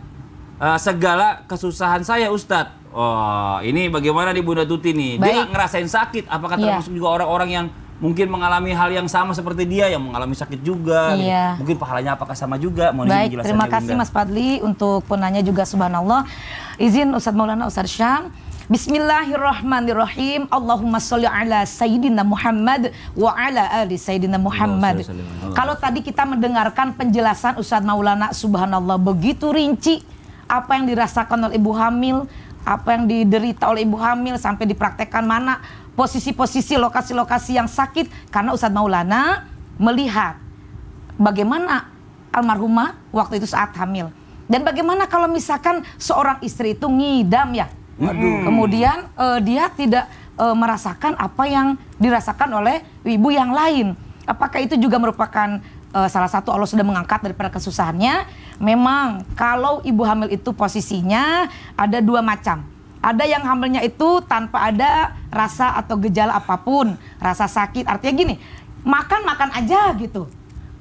[SPEAKER 2] uh, segala kesusahan saya, Ustadz? Oh, ini bagaimana nih Bunda Tuti nih? Baik. Dia ngerasain sakit. Apakah iya. termasuk juga orang-orang yang mungkin mengalami hal yang sama seperti dia yang mengalami sakit juga? Yeah. Gitu. Iya. Mungkin pahalanya apakah sama juga? Mohon Baik, terima ya, kasih Mas
[SPEAKER 5] Padli untuk penanya juga subhanallah. Izin Ustadz Maulana Ustadz Syam. Bismillahirrahmanirrahim. Allahumma sholli ala sayyidina Muhammad wa ala ali sayyidina Muhammad. Kalau tadi kita mendengarkan penjelasan Ustadz Maulana subhanallah begitu rinci apa yang dirasakan oleh ibu hamil, apa yang diderita oleh ibu hamil sampai dipraktekkan mana posisi-posisi lokasi-lokasi yang sakit karena Ustadz Maulana melihat bagaimana almarhumah waktu itu saat hamil dan bagaimana kalau misalkan seorang istri itu ngidam ya Aduh. kemudian uh, dia tidak uh, merasakan apa yang dirasakan oleh ibu yang lain apakah itu juga merupakan uh, salah satu Allah sudah mengangkat daripada kesusahannya Memang kalau ibu hamil itu posisinya ada dua macam. Ada yang hamilnya itu tanpa ada rasa atau gejala apapun, rasa sakit. Artinya gini, makan-makan aja gitu.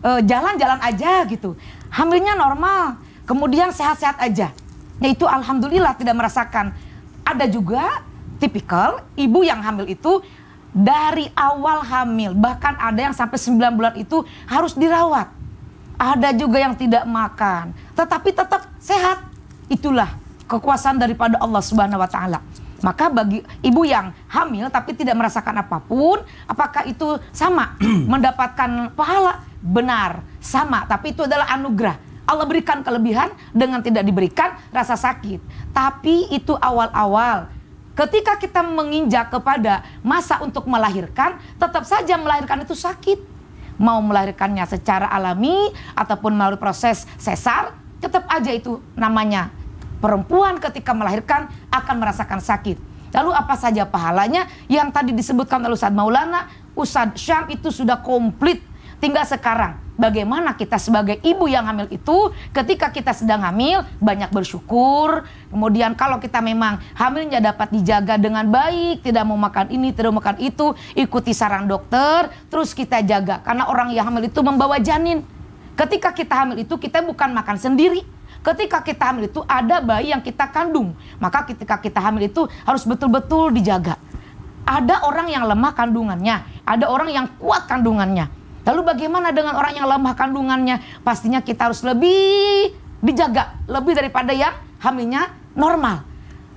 [SPEAKER 5] E, jalan-jalan e, aja gitu. Hamilnya normal, kemudian sehat-sehat aja. Ya itu alhamdulillah tidak merasakan. Ada juga tipikal ibu yang hamil itu dari awal hamil, bahkan ada yang sampai 9 bulan itu harus dirawat ada juga yang tidak makan, tetapi tetap sehat. Itulah kekuasaan daripada Allah Subhanahu wa taala. Maka bagi ibu yang hamil tapi tidak merasakan apapun, apakah itu sama mendapatkan pahala? Benar, sama, tapi itu adalah anugerah. Allah berikan kelebihan dengan tidak diberikan rasa sakit. Tapi itu awal-awal. Ketika kita menginjak kepada masa untuk melahirkan, tetap saja melahirkan itu sakit mau melahirkannya secara alami ataupun melalui proses sesar, tetap aja itu namanya perempuan ketika melahirkan akan merasakan sakit. Lalu apa saja pahalanya yang tadi disebutkan oleh Ustadz Maulana, Ustadz Syam itu sudah komplit Tinggal sekarang, bagaimana kita sebagai ibu yang hamil itu ketika kita sedang hamil banyak bersyukur. Kemudian kalau kita memang hamilnya dapat dijaga dengan baik, tidak mau makan ini, tidak mau makan itu, ikuti saran dokter, terus kita jaga. Karena orang yang hamil itu membawa janin. Ketika kita hamil itu kita bukan makan sendiri, ketika kita hamil itu ada bayi yang kita kandung. Maka ketika kita hamil itu harus betul-betul dijaga. Ada orang yang lemah kandungannya, ada orang yang kuat kandungannya. Lalu bagaimana dengan orang yang lemah kandungannya? Pastinya kita harus lebih dijaga, lebih daripada yang hamilnya normal.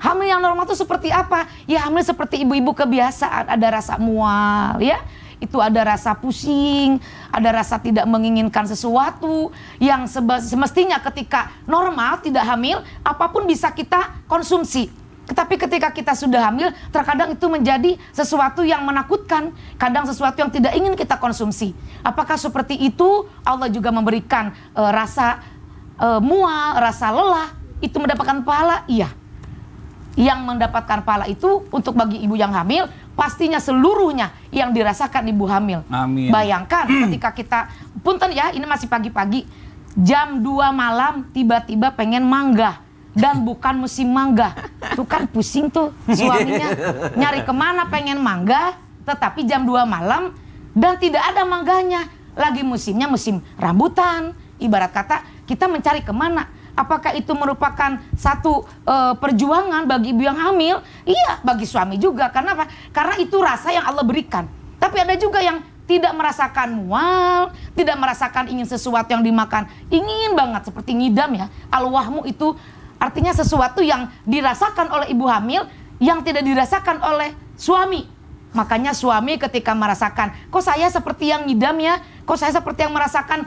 [SPEAKER 5] Hamil yang normal itu seperti apa? Ya hamil seperti ibu-ibu kebiasaan, ada rasa mual ya. Itu ada rasa pusing, ada rasa tidak menginginkan sesuatu yang semestinya ketika normal tidak hamil apapun bisa kita konsumsi. Tetapi ketika kita sudah hamil, terkadang itu menjadi sesuatu yang menakutkan, kadang sesuatu yang tidak ingin kita konsumsi. Apakah seperti itu Allah juga memberikan e, rasa e, mual, rasa lelah, itu mendapatkan pahala? Iya. Yang mendapatkan pahala itu untuk bagi ibu yang hamil, pastinya seluruhnya yang dirasakan ibu hamil. Amin. Bayangkan ketika kita, punten ya, ini masih pagi-pagi, jam 2 malam tiba-tiba pengen mangga dan bukan musim mangga. Tuh kan pusing tuh suaminya nyari kemana pengen mangga tetapi jam 2 malam dan tidak ada mangganya. Lagi musimnya musim rambutan. Ibarat kata kita mencari kemana apakah itu merupakan satu e, perjuangan bagi ibu yang hamil? Iya, bagi suami juga. Karena apa? Karena itu rasa yang Allah berikan. Tapi ada juga yang tidak merasakan mual, tidak merasakan ingin sesuatu yang dimakan, ingin banget seperti ngidam ya. Al-wahmu itu Artinya sesuatu yang dirasakan oleh ibu hamil yang tidak dirasakan oleh suami. Makanya suami ketika merasakan, kok saya seperti yang ngidam ya? Kok saya seperti yang merasakan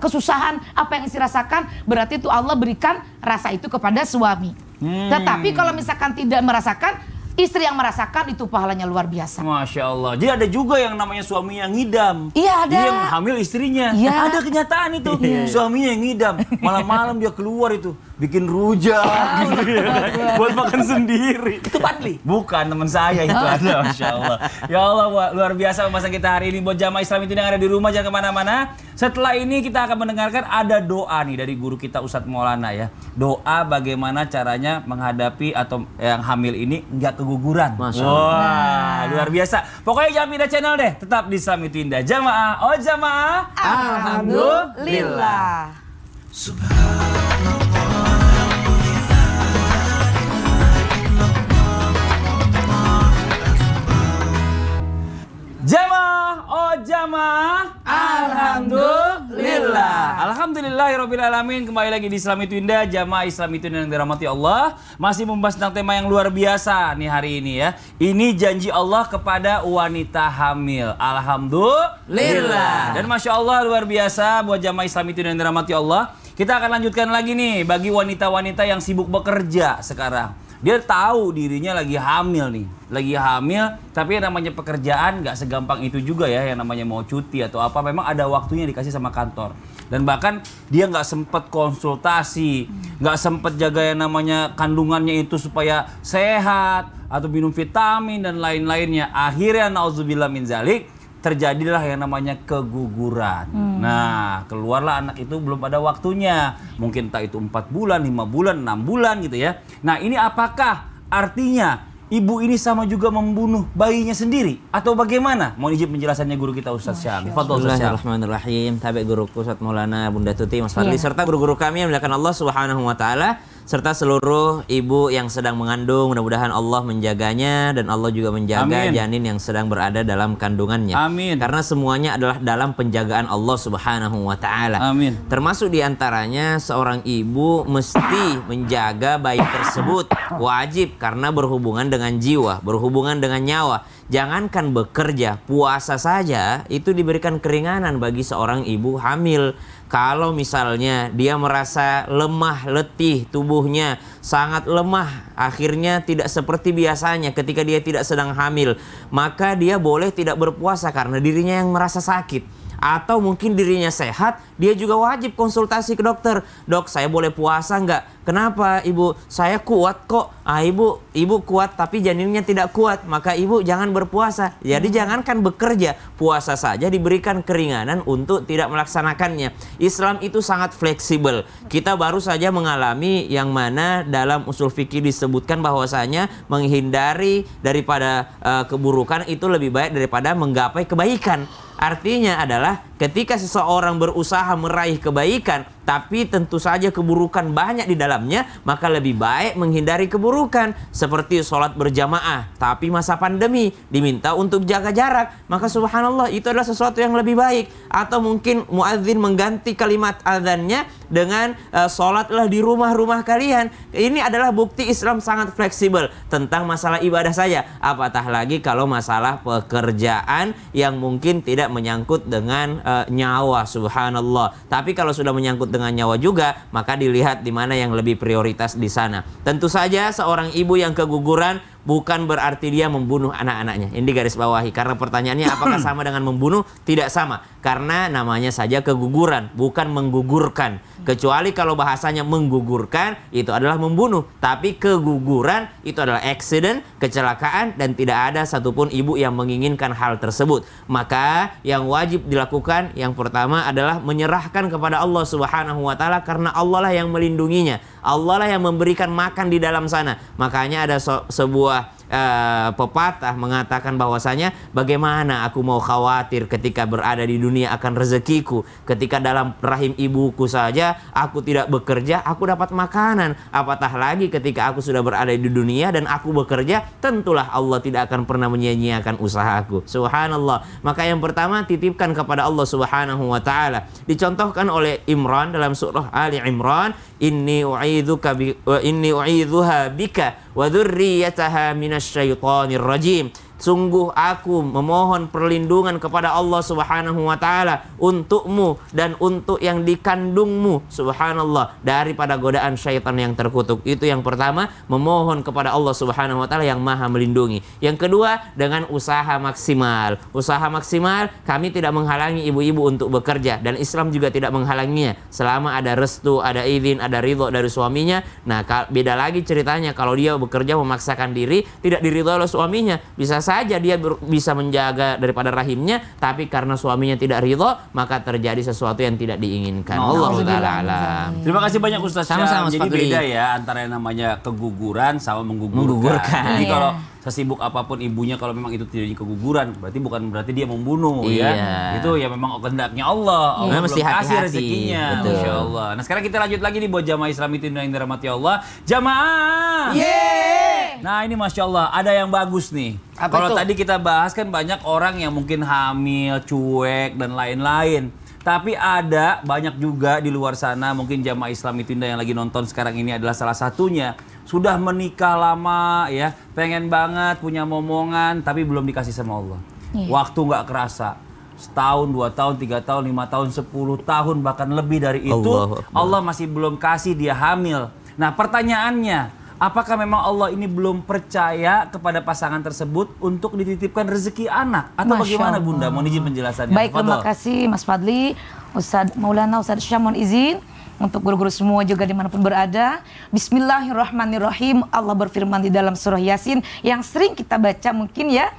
[SPEAKER 5] kesusahan apa yang istri rasakan? Berarti itu Allah berikan rasa itu kepada suami.
[SPEAKER 2] Hmm. Tetapi kalau
[SPEAKER 5] misalkan tidak merasakan, istri yang merasakan itu pahalanya luar biasa.
[SPEAKER 2] Masya Allah. Jadi ada juga yang namanya suami yang ngidam. Iya ada. Dia yang hamil istrinya. Iya. Ada kenyataan itu. Iya. Suaminya yang ngidam. Malam-malam dia keluar itu bikin rujak gitu ya kan? buat makan sendiri. Itu Patli? Bukan teman saya itu oh. ada, masya Allah. Ya Allah, luar biasa pembahasan kita hari ini buat jamaah Islam itu yang ada di rumah jangan kemana-mana. Setelah ini kita akan mendengarkan ada doa nih dari guru kita Ustadz Maulana ya. Doa bagaimana caranya menghadapi atau yang hamil ini nggak keguguran. Wah, luar biasa. Pokoknya jangan pindah channel deh, tetap di Islam itu indah. Jamaah, oh jamaah. Alhamdulillah.
[SPEAKER 5] Subhanallah.
[SPEAKER 2] Jamaah, oh jamaah, alhamdulillah. Alhamdulillah ya Rabbil Alamin. Kembali lagi di Islam itu indah, jamaah Islam itu indah yang dirahmati Allah. Masih membahas tentang tema yang luar biasa nih hari ini ya. Ini janji Allah kepada wanita hamil. Alhamdulillah. Dan Masya Allah luar biasa buat jamaah Islam itu yang dirahmati Allah. Kita akan lanjutkan lagi nih bagi wanita-wanita yang sibuk bekerja sekarang dia tahu dirinya lagi hamil nih lagi hamil tapi yang namanya pekerjaan nggak segampang itu juga ya yang namanya mau cuti atau apa memang ada waktunya dikasih sama kantor dan bahkan dia nggak sempet konsultasi nggak sempet jaga yang namanya kandungannya itu supaya sehat atau minum vitamin dan lain-lainnya akhirnya nauzubillah min terjadilah yang namanya keguguran. Hmm. Nah, keluarlah anak itu belum pada waktunya. Mungkin tak itu empat bulan, lima bulan, enam bulan gitu ya. Nah, ini apakah artinya ibu ini sama juga membunuh bayinya sendiri atau bagaimana? Mau izin penjelasannya guru kita Ustaz Syam. Bismillahirrahmanirrahim.
[SPEAKER 4] Tabik guruku Ustaz Maulana Bunda Tuti Mas Fadli iya. serta guru-guru kami yang melakukan Allah Subhanahu wa serta seluruh ibu yang sedang mengandung. Mudah-mudahan Allah menjaganya dan Allah juga menjaga Amin. janin yang sedang berada dalam kandungannya. Amin. Karena semuanya adalah dalam penjagaan Allah Subhanahu wa taala. Amin. Termasuk diantaranya seorang ibu mesti menjaga bayi tersebut wajib karena berhubungan dengan jiwa, berhubungan dengan nyawa. Jangankan bekerja, puasa saja itu diberikan keringanan bagi seorang ibu hamil. Kalau misalnya dia merasa lemah, letih tubuhnya, sangat lemah, akhirnya tidak seperti biasanya ketika dia tidak sedang hamil, maka dia boleh tidak berpuasa karena dirinya yang merasa sakit atau mungkin dirinya sehat, dia juga wajib konsultasi ke dokter. Dok, saya boleh puasa nggak? Kenapa, ibu? Saya kuat kok. Ah, ibu, ibu kuat tapi janinnya tidak kuat. Maka ibu jangan berpuasa. Jadi hmm. jangankan bekerja, puasa saja diberikan keringanan untuk tidak melaksanakannya. Islam itu sangat fleksibel. Kita baru saja mengalami yang mana dalam usul fikih disebutkan bahwasanya menghindari daripada uh, keburukan itu lebih baik daripada menggapai kebaikan. Artinya adalah ketika seseorang berusaha meraih kebaikan, tapi tentu saja keburukan banyak di dalamnya, maka lebih baik menghindari keburukan. Seperti sholat berjamaah, tapi masa pandemi diminta untuk jaga jarak. Maka subhanallah itu adalah sesuatu yang lebih baik. Atau mungkin muadzin mengganti kalimat adhannya dengan e, sholatlah di rumah-rumah kalian. Ini adalah bukti Islam sangat fleksibel tentang masalah ibadah saya. Apatah lagi kalau masalah pekerjaan yang mungkin tidak menyangkut dengan uh, nyawa subhanallah. Tapi kalau sudah menyangkut dengan nyawa juga maka dilihat di mana yang lebih prioritas di sana. Tentu saja seorang ibu yang keguguran bukan berarti dia membunuh anak-anaknya. Ini garis bawahi karena pertanyaannya apakah sama dengan membunuh? Tidak sama karena namanya saja keguguran, bukan menggugurkan. Kecuali kalau bahasanya menggugurkan itu adalah membunuh, tapi keguguran itu adalah accident, kecelakaan dan tidak ada satupun ibu yang menginginkan hal tersebut. Maka yang wajib dilakukan yang pertama adalah menyerahkan kepada Allah Subhanahu wa taala karena Allah lah yang melindunginya Allah lah yang memberikan makan di dalam sana. Makanya ada so sebuah uh, pepatah mengatakan bahwasanya bagaimana aku mau khawatir ketika berada di dunia akan rezekiku ketika dalam rahim ibuku saja aku tidak bekerja aku dapat makanan apatah lagi ketika aku sudah berada di dunia dan aku bekerja tentulah Allah tidak akan pernah menyia-nyiakan usahaku subhanallah maka yang pertama titipkan kepada Allah subhanahu wa taala dicontohkan oleh Imran dalam surah Ali Imran inni inni bika min الشيطان الرجيم Sungguh aku memohon perlindungan kepada Allah Subhanahu wa taala untukmu dan untuk yang dikandungmu subhanallah daripada godaan syaitan yang terkutuk. Itu yang pertama, memohon kepada Allah Subhanahu wa taala yang Maha melindungi. Yang kedua, dengan usaha maksimal. Usaha maksimal kami tidak menghalangi ibu-ibu untuk bekerja dan Islam juga tidak menghalanginya selama ada restu, ada izin, ada ridho dari suaminya. Nah, beda lagi ceritanya kalau dia bekerja memaksakan diri tidak diridho oleh suaminya bisa saja dia bisa menjaga daripada rahimnya, tapi karena suaminya tidak ridho, maka terjadi sesuatu yang tidak diinginkan. Allah taala alam.
[SPEAKER 2] Terima kasih banyak Ustaz Sama-sama Jadi beda ya antara yang namanya keguguran sama menggugurkan. Jadi kalau iya sesibuk apapun ibunya kalau memang itu terjadi keguguran berarti bukan berarti dia membunuh ya. iya. ya itu ya memang kehendaknya Allah iya. Allah nah, mesti hati -hati. rezekinya Masya Allah nah sekarang kita lanjut lagi nih buat jamaah Islam itu yang dirahmati Allah jamaah yeah. nah ini Masya Allah ada yang bagus nih kalau tadi kita bahas kan banyak orang yang mungkin hamil cuek dan lain-lain tapi ada banyak juga di luar sana mungkin jamaah Islam itu yang lagi nonton sekarang ini adalah salah satunya sudah menikah lama ya, pengen banget punya momongan tapi belum dikasih sama Allah. Yeah. Waktu nggak kerasa, setahun, dua tahun, tiga tahun, lima tahun, sepuluh tahun bahkan lebih dari itu Allah, Allah masih belum kasih dia hamil. Nah pertanyaannya, apakah memang Allah ini belum percaya kepada pasangan tersebut untuk dititipkan rezeki anak atau Masya bagaimana Allah. Bunda? Mohon izin penjelasannya. Baik, Fadol. terima
[SPEAKER 5] kasih Mas Fadli, Ustadz Maulana, Ustadz Syamun izin untuk guru-guru semua juga dimanapun berada. Bismillahirrahmanirrahim. Allah berfirman di dalam surah Yasin yang sering kita baca mungkin ya.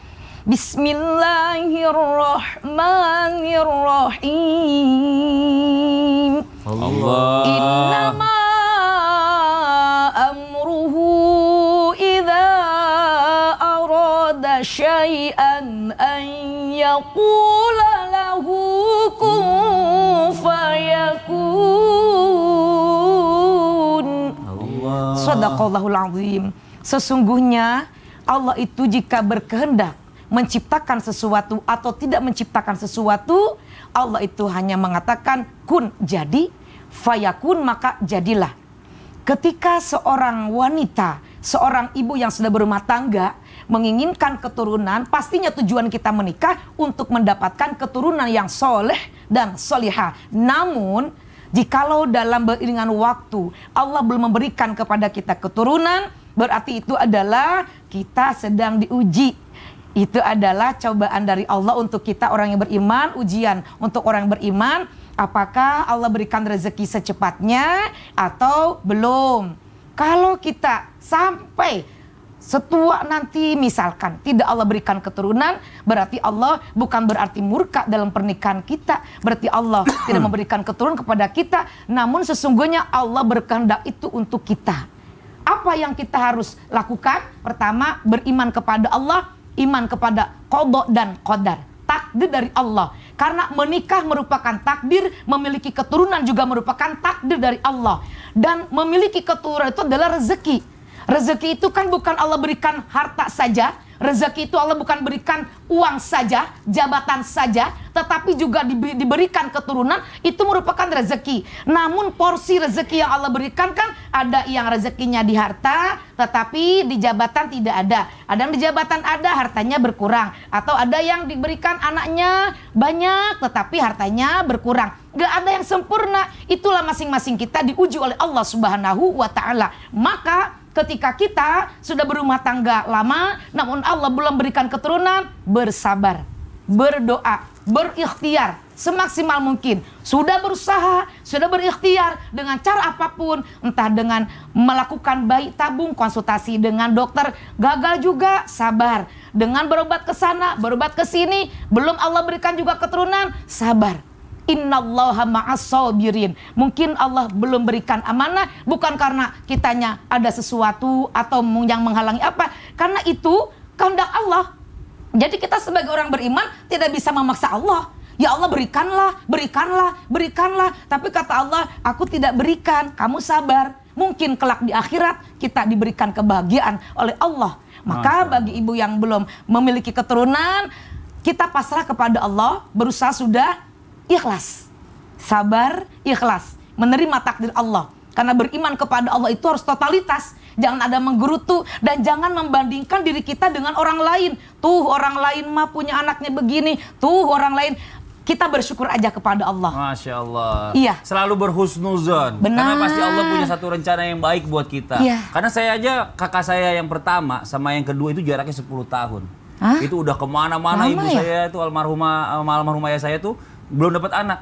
[SPEAKER 5] Bismillahirrahmanirrahim.
[SPEAKER 3] Allah.
[SPEAKER 5] Innama amruhu idza arada syai'an an yakula.
[SPEAKER 3] Sadaqallahul
[SPEAKER 5] azim. Sesungguhnya Allah itu jika berkehendak menciptakan sesuatu atau tidak menciptakan sesuatu, Allah itu hanya mengatakan kun jadi, fayakun maka jadilah. Ketika seorang wanita, seorang ibu yang sudah berumah tangga menginginkan keturunan, pastinya tujuan kita menikah untuk mendapatkan keturunan yang soleh dan soliha. Namun Jikalau dalam beriringan waktu Allah belum memberikan kepada kita keturunan, berarti itu adalah kita sedang diuji. Itu adalah cobaan dari Allah untuk kita orang yang beriman, ujian untuk orang yang beriman. Apakah Allah berikan rezeki secepatnya atau belum? Kalau kita sampai setua nanti misalkan tidak Allah berikan keturunan berarti Allah bukan berarti murka dalam pernikahan kita berarti Allah tidak memberikan keturunan kepada kita namun sesungguhnya Allah berkehendak itu untuk kita apa yang kita harus lakukan pertama beriman kepada Allah iman kepada kodok dan kodar takdir dari Allah karena menikah merupakan takdir, memiliki keturunan juga merupakan takdir dari Allah dan memiliki keturunan itu adalah rezeki. Rezeki itu kan bukan Allah berikan harta saja, rezeki itu Allah bukan berikan uang saja, jabatan saja, tetapi juga diberikan keturunan itu merupakan rezeki. Namun porsi rezeki yang Allah berikan kan ada yang rezekinya di harta, tetapi di jabatan tidak ada. Ada yang di jabatan ada, hartanya berkurang. Atau ada yang diberikan anaknya banyak, tetapi hartanya berkurang. Gak ada yang sempurna. Itulah masing-masing kita diuji oleh Allah Subhanahu wa taala. Maka Ketika kita sudah berumah tangga lama, namun Allah belum berikan keturunan, bersabar, berdoa, berikhtiar semaksimal mungkin. Sudah berusaha, sudah berikhtiar dengan cara apapun, entah dengan melakukan bayi tabung, konsultasi dengan dokter, gagal juga, sabar. Dengan berobat ke sana, berobat ke sini, belum Allah berikan juga keturunan, sabar innallaha ma'asobirin. Mungkin Allah belum berikan amanah bukan karena kitanya ada sesuatu atau yang menghalangi apa, karena itu kehendak Allah. Jadi kita sebagai orang beriman tidak bisa memaksa Allah. Ya Allah berikanlah, berikanlah, berikanlah. Tapi kata Allah, aku tidak berikan, kamu sabar. Mungkin kelak di akhirat kita diberikan kebahagiaan oleh Allah. Maka bagi ibu yang belum memiliki keturunan, kita pasrah kepada Allah, berusaha sudah ikhlas. Sabar, ikhlas. Menerima takdir Allah. Karena beriman kepada Allah itu harus totalitas. Jangan ada menggerutu dan jangan membandingkan diri kita dengan orang lain. Tuh orang lain mah punya anaknya begini. Tuh orang
[SPEAKER 2] lain kita bersyukur aja kepada Allah. Masya Allah. Iya. Selalu berhusnuzon. Benar. Karena pasti Allah punya satu rencana yang baik buat kita. Iya. Karena saya aja kakak saya yang pertama sama yang kedua itu jaraknya 10 tahun. Hah? Itu udah kemana-mana ibu ya? saya itu almarhumah almarhumah saya tuh belum dapat anak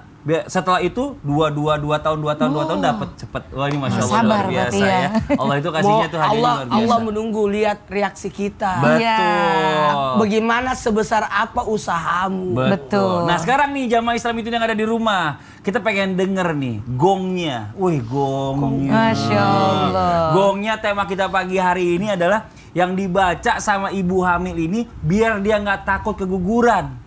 [SPEAKER 2] setelah itu dua dua dua tahun dua tahun wow. dua tahun dapat cepat wah ini masya allah Sabar, luar biasa ya. ya. Allah itu kasihnya tuh hari Allah, luar biasa Allah
[SPEAKER 1] menunggu lihat reaksi kita betul ya. bagaimana sebesar apa usahamu betul. betul nah
[SPEAKER 2] sekarang nih jamaah Islam itu yang ada di rumah kita pengen denger nih gongnya wih gongnya masya Allah gongnya tema kita pagi hari ini adalah yang dibaca sama ibu hamil ini biar dia nggak takut keguguran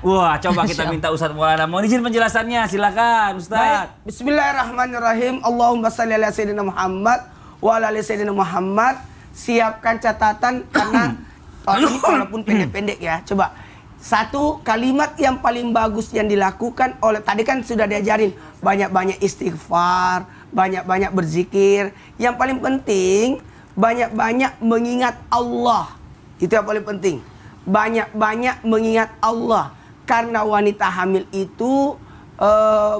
[SPEAKER 2] Wah, coba kita minta Ustadz Maulana. Mohon izin penjelasannya, silakan Ustadz. Baik. Bismillahirrahmanirrahim.
[SPEAKER 1] Allahumma salli ala sayyidina Muhammad wa ala ali sayyidina Muhammad. Siapkan catatan karena oh, walaupun pendek-pendek ya. Coba satu kalimat yang paling bagus yang dilakukan oleh tadi kan sudah diajarin banyak-banyak istighfar, banyak-banyak berzikir. Yang paling penting banyak-banyak mengingat Allah. Itu yang paling penting. Banyak-banyak mengingat Allah karena wanita hamil itu eh,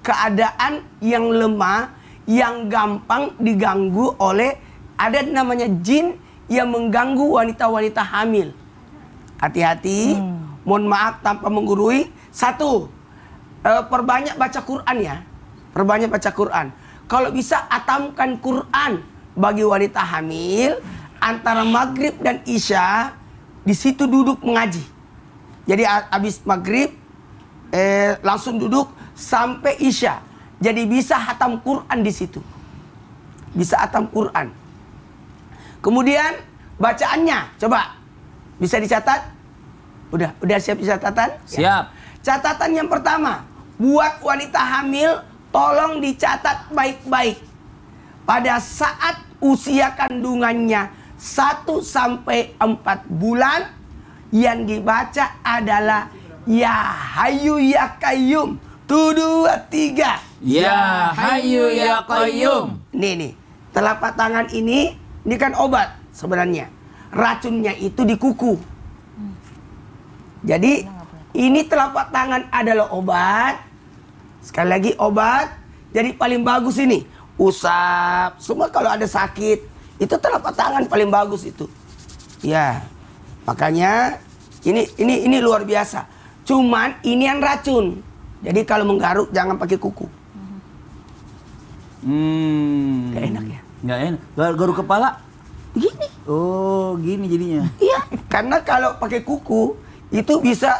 [SPEAKER 1] keadaan yang lemah, yang gampang diganggu oleh ada namanya jin yang mengganggu wanita-wanita hamil. Hati-hati, hmm. mohon maaf tanpa menggurui. Satu, eh, perbanyak baca Quran ya, perbanyak baca Quran. Kalau bisa atamkan Quran bagi wanita hamil antara maghrib dan isya di situ duduk mengaji jadi habis maghrib eh, langsung duduk sampai isya. Jadi bisa hatam Quran di situ. Bisa hatam Quran. Kemudian bacaannya coba bisa dicatat. Udah, udah siap di catatan? Ya. Siap. Ya. Catatan yang pertama, buat wanita hamil tolong dicatat baik-baik. Pada saat usia kandungannya 1 sampai 4 bulan yang dibaca adalah Ya Hayu Ya Kayum. Tu dua tiga.
[SPEAKER 2] Ya
[SPEAKER 1] Hayu Ya Kayum. Nih nih. Telapak tangan ini, ini kan obat sebenarnya. Racunnya itu di kuku. Jadi ini telapak tangan adalah obat. Sekali lagi obat. Jadi paling bagus ini. Usap. Semua kalau ada sakit. Itu telapak tangan paling bagus itu. Ya. Makanya ini ini ini luar biasa. Cuman ini yang racun. Jadi kalau menggaruk jangan pakai kuku. Hmm. Gak enak ya? Gak enak. Garuk kepala? Gini. Oh, gini jadinya. Iya, karena kalau pakai kuku itu bisa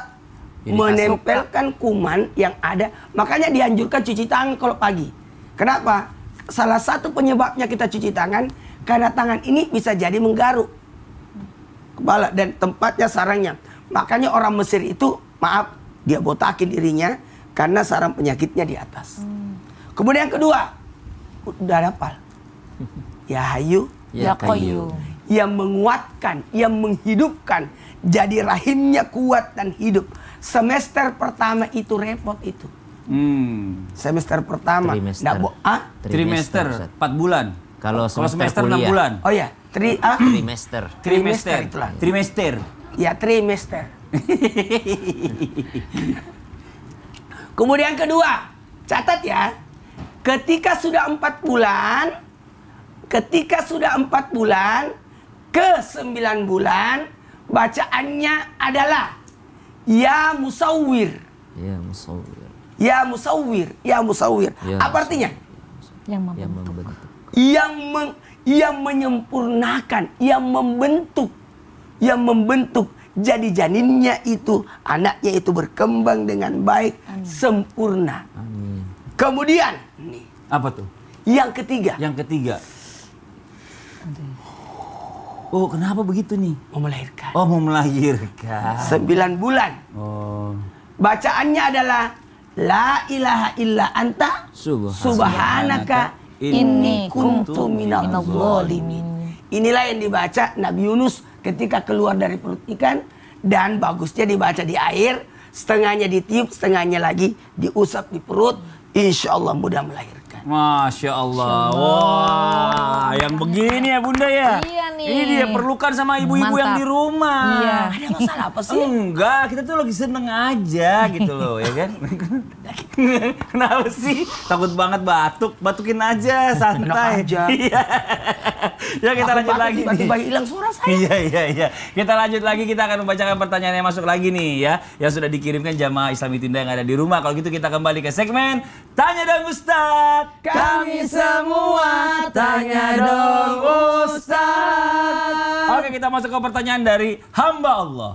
[SPEAKER 3] Jadi menempelkan
[SPEAKER 1] kuman yang ada. Makanya dianjurkan cuci tangan kalau pagi. Kenapa? Salah satu penyebabnya kita cuci tangan karena tangan ini bisa jadi menggaruk kepala dan tempatnya sarangnya. Makanya orang Mesir itu maaf dia botakin dirinya karena sarang penyakitnya di atas. Hmm. Kemudian yang kedua, udah apa? Ya hayu, ya, kayu. Ya yang menguatkan, yang menghidupkan. Jadi rahimnya kuat dan hidup. Semester pertama itu repot itu. Hmm. Semester pertama. Trimester. Nggak bo ah? Trimester, empat bulan.
[SPEAKER 2] Kalau semester, enam bulan. Oh ya, tri ah? trimester. Trimester. Trimester.
[SPEAKER 1] Ya trimester. Kemudian kedua, catat ya. Ketika sudah empat bulan, ketika sudah empat bulan ke sembilan bulan, bacaannya adalah ya musawir.
[SPEAKER 3] Ya musawir.
[SPEAKER 1] Ya musawir. Ya musawir. Ya, Apa artinya? Yang membentuk. Yang, meng, yang menyempurnakan, yang membentuk yang membentuk jadi janinnya itu anaknya itu berkembang dengan baik Amin. sempurna. Amin. Kemudian nih apa tuh? Yang ketiga. Yang ketiga. Oh, kenapa begitu nih? Mau melahirkan. Oh, mau
[SPEAKER 2] melahirkan. Sembilan
[SPEAKER 1] bulan. Oh. Bacaannya adalah La ilaha illa anta subhanaka, subhanaka inni kuntu minal zalimin. Inilah yang dibaca Nabi Yunus ketika keluar dari perut ikan dan bagusnya dibaca di air, setengahnya ditiup, setengahnya lagi diusap di perut, insya Allah mudah melahirkan.
[SPEAKER 2] Masya Allah. Wah, wow. yang begini ya Bunda ya? Iya nih. Ini dia perlukan sama ibu-ibu yang di rumah. Iya. Ada masalah apa sih? Enggak, kita tuh lagi seneng aja gitu loh, ya kan? Kenapa sih? Takut banget batuk, batukin aja santai. aja. Iya. ya kita Aku lanjut lagi. Tiba-tiba hilang suara saya. Iya, iya, iya. Kita lanjut lagi, kita akan membacakan pertanyaan yang masuk lagi nih ya. Yang sudah dikirimkan jamaah Islami Tunda yang ada di rumah. Kalau gitu kita kembali ke segmen Tanya dan Ustadz kami semua tanya dong Ustaz. Oke kita masuk ke pertanyaan dari hamba Allah.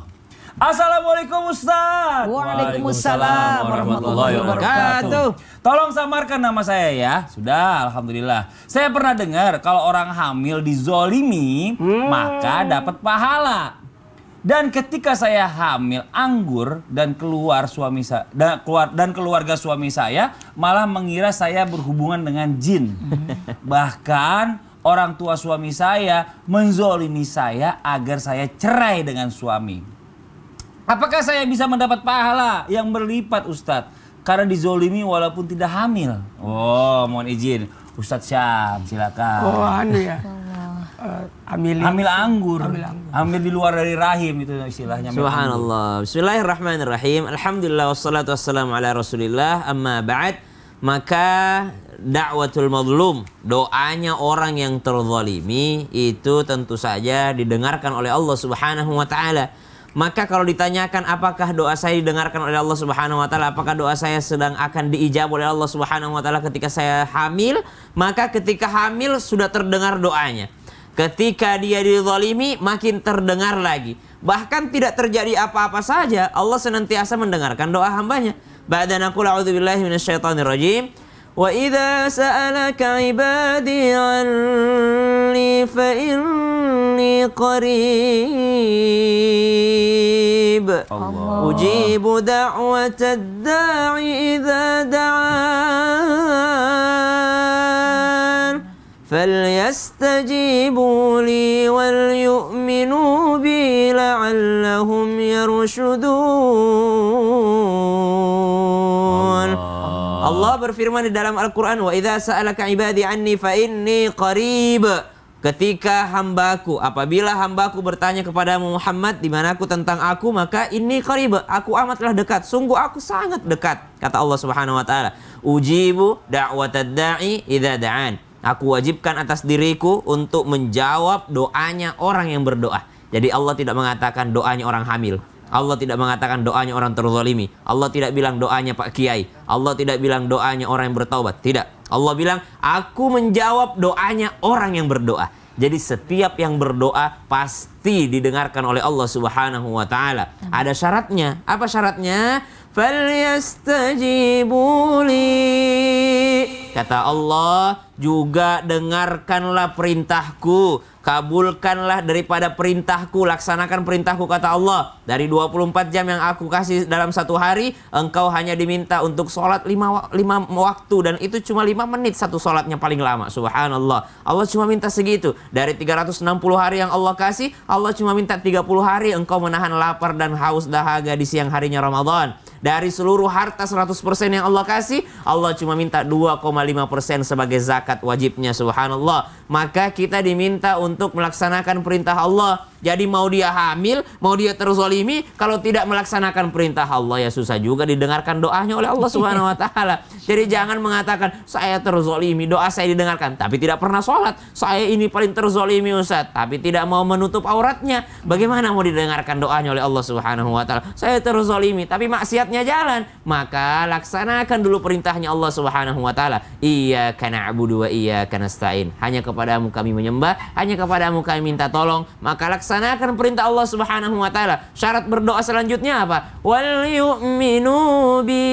[SPEAKER 2] Assalamualaikum Ustaz. Waalaikumsalam
[SPEAKER 4] warahmatullahi wabarakatuh.
[SPEAKER 2] Tolong samarkan nama saya ya. Sudah, alhamdulillah. Saya pernah dengar kalau orang hamil dizolimi hmm. maka dapat pahala. Dan ketika saya hamil anggur dan keluar suami saya dan keluarga suami saya malah mengira saya berhubungan dengan jin. Hmm. Bahkan orang tua suami saya menzolimi saya agar saya cerai dengan suami. Apakah saya bisa mendapat pahala yang berlipat Ustadz? Karena dizolimi walaupun tidak hamil. Oh mohon izin. Ustadz Syam silakan. Oh aneh ya uh, ambil ambil anggur. Ambil anggur. Ambil di luar dari rahim itu istilahnya. Subhanallah.
[SPEAKER 4] Bismillahirrahmanirrahim. Alhamdulillah wassalatu wassalamu ala Rasulillah. Amma ba'd. Maka dakwatul mazlum, doanya orang yang terzalimi itu tentu saja didengarkan oleh Allah Subhanahu wa taala. Maka kalau ditanyakan apakah doa saya didengarkan oleh Allah Subhanahu wa taala, apakah doa saya sedang akan diijab oleh Allah Subhanahu wa taala ketika saya hamil, maka ketika hamil sudah terdengar doanya. Ketika dia dizalimi makin terdengar lagi. Bahkan tidak terjadi apa-apa saja, Allah senantiasa
[SPEAKER 3] mendengarkan doa hambanya. Ba'dan aku la'udzubillahi minasyaitonirrajim. Wa idza sa'alaka ibadi 'anni fa inni qarib. Allah. Ujibu da'watad da'i idza da'a. فليستجيبوا لي وليؤمنوا بي لعلهم يرشدون Allah, Allah berfirman di dalam Al-Quran وَإِذَا
[SPEAKER 4] سَأَلَكَ عِبَادِي عَنِّي فَإِنِّي قَرِيبَ Ketika hambaku, apabila hambaku bertanya kepada Muhammad di manaku tentang aku, maka ini qariba, aku amatlah dekat. Sungguh aku sangat dekat, kata Allah Subhanahu wa taala. Ujibu da'watad da'i idza da'an Aku wajibkan atas diriku untuk menjawab doanya orang yang berdoa. Jadi Allah tidak mengatakan doanya orang hamil. Allah tidak mengatakan doanya orang terzalimi. Allah tidak bilang doanya Pak Kiai. Allah tidak bilang doanya orang yang bertaubat. Tidak. Allah bilang, aku menjawab doanya orang yang berdoa. Jadi setiap yang berdoa pasti didengarkan oleh Allah Subhanahu wa taala. Ada syaratnya.
[SPEAKER 3] Apa syaratnya? falyastajibu li kata
[SPEAKER 4] Allah juga dengarkanlah perintahku kabulkanlah daripada perintahku laksanakan perintahku kata Allah dari 24 jam yang aku kasih dalam satu hari engkau hanya diminta untuk sholat lima 5 waktu dan itu cuma lima menit satu sholatnya paling lama subhanallah Allah cuma minta segitu dari 360 hari yang Allah kasih Allah cuma minta 30 hari engkau menahan lapar dan haus dahaga di siang harinya Ramadan dari seluruh harta 100% yang Allah kasih, Allah cuma minta 2,5% sebagai zakat wajibnya subhanallah. Maka kita diminta untuk melaksanakan perintah Allah. Jadi mau dia hamil, mau dia terzolimi, kalau tidak melaksanakan perintah Allah ya susah juga didengarkan doanya oleh Allah Subhanahu wa taala. Jadi jangan mengatakan saya terzolimi, doa saya didengarkan tapi tidak pernah sholat. Saya ini paling terzolimi Ustaz, tapi tidak mau menutup auratnya. Bagaimana mau didengarkan doanya oleh Allah Subhanahu wa taala? Saya terzolimi tapi maksiat sehatnya jalan. Maka laksanakan dulu perintahnya Allah Subhanahu wa taala. Iya karena abudu wa iya karena stain. Hanya kepadamu kami menyembah, hanya kepadamu kami minta tolong. Maka laksanakan perintah Allah Subhanahu wa taala. Syarat berdoa selanjutnya apa? Wal yu'minu bi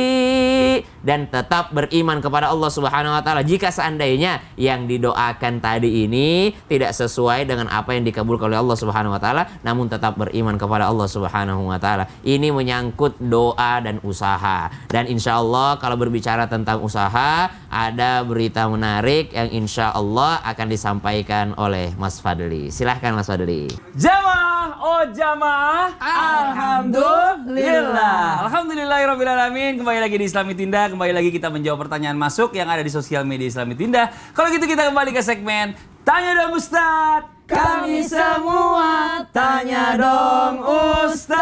[SPEAKER 4] dan tetap beriman kepada Allah Subhanahu wa taala jika seandainya yang didoakan tadi ini tidak sesuai dengan apa yang dikabulkan oleh Allah Subhanahu wa taala namun tetap beriman kepada Allah Subhanahu wa taala. Ini menyangkut doa dan usaha. Dan insya Allah kalau berbicara tentang usaha ada berita menarik yang insya Allah akan disampaikan oleh Mas Fadli. Silahkan Mas Fadli.
[SPEAKER 2] Jamaah oh jamaah alhamdulillah. Alhamdulillah alamin kembali lagi di Islami Tindak Kembali lagi kita menjawab pertanyaan masuk yang ada di sosial media Islami Tinda. Kalau gitu kita kembali ke segmen Tanya dong Ustad
[SPEAKER 3] Kami semua
[SPEAKER 2] tanya dong Ustad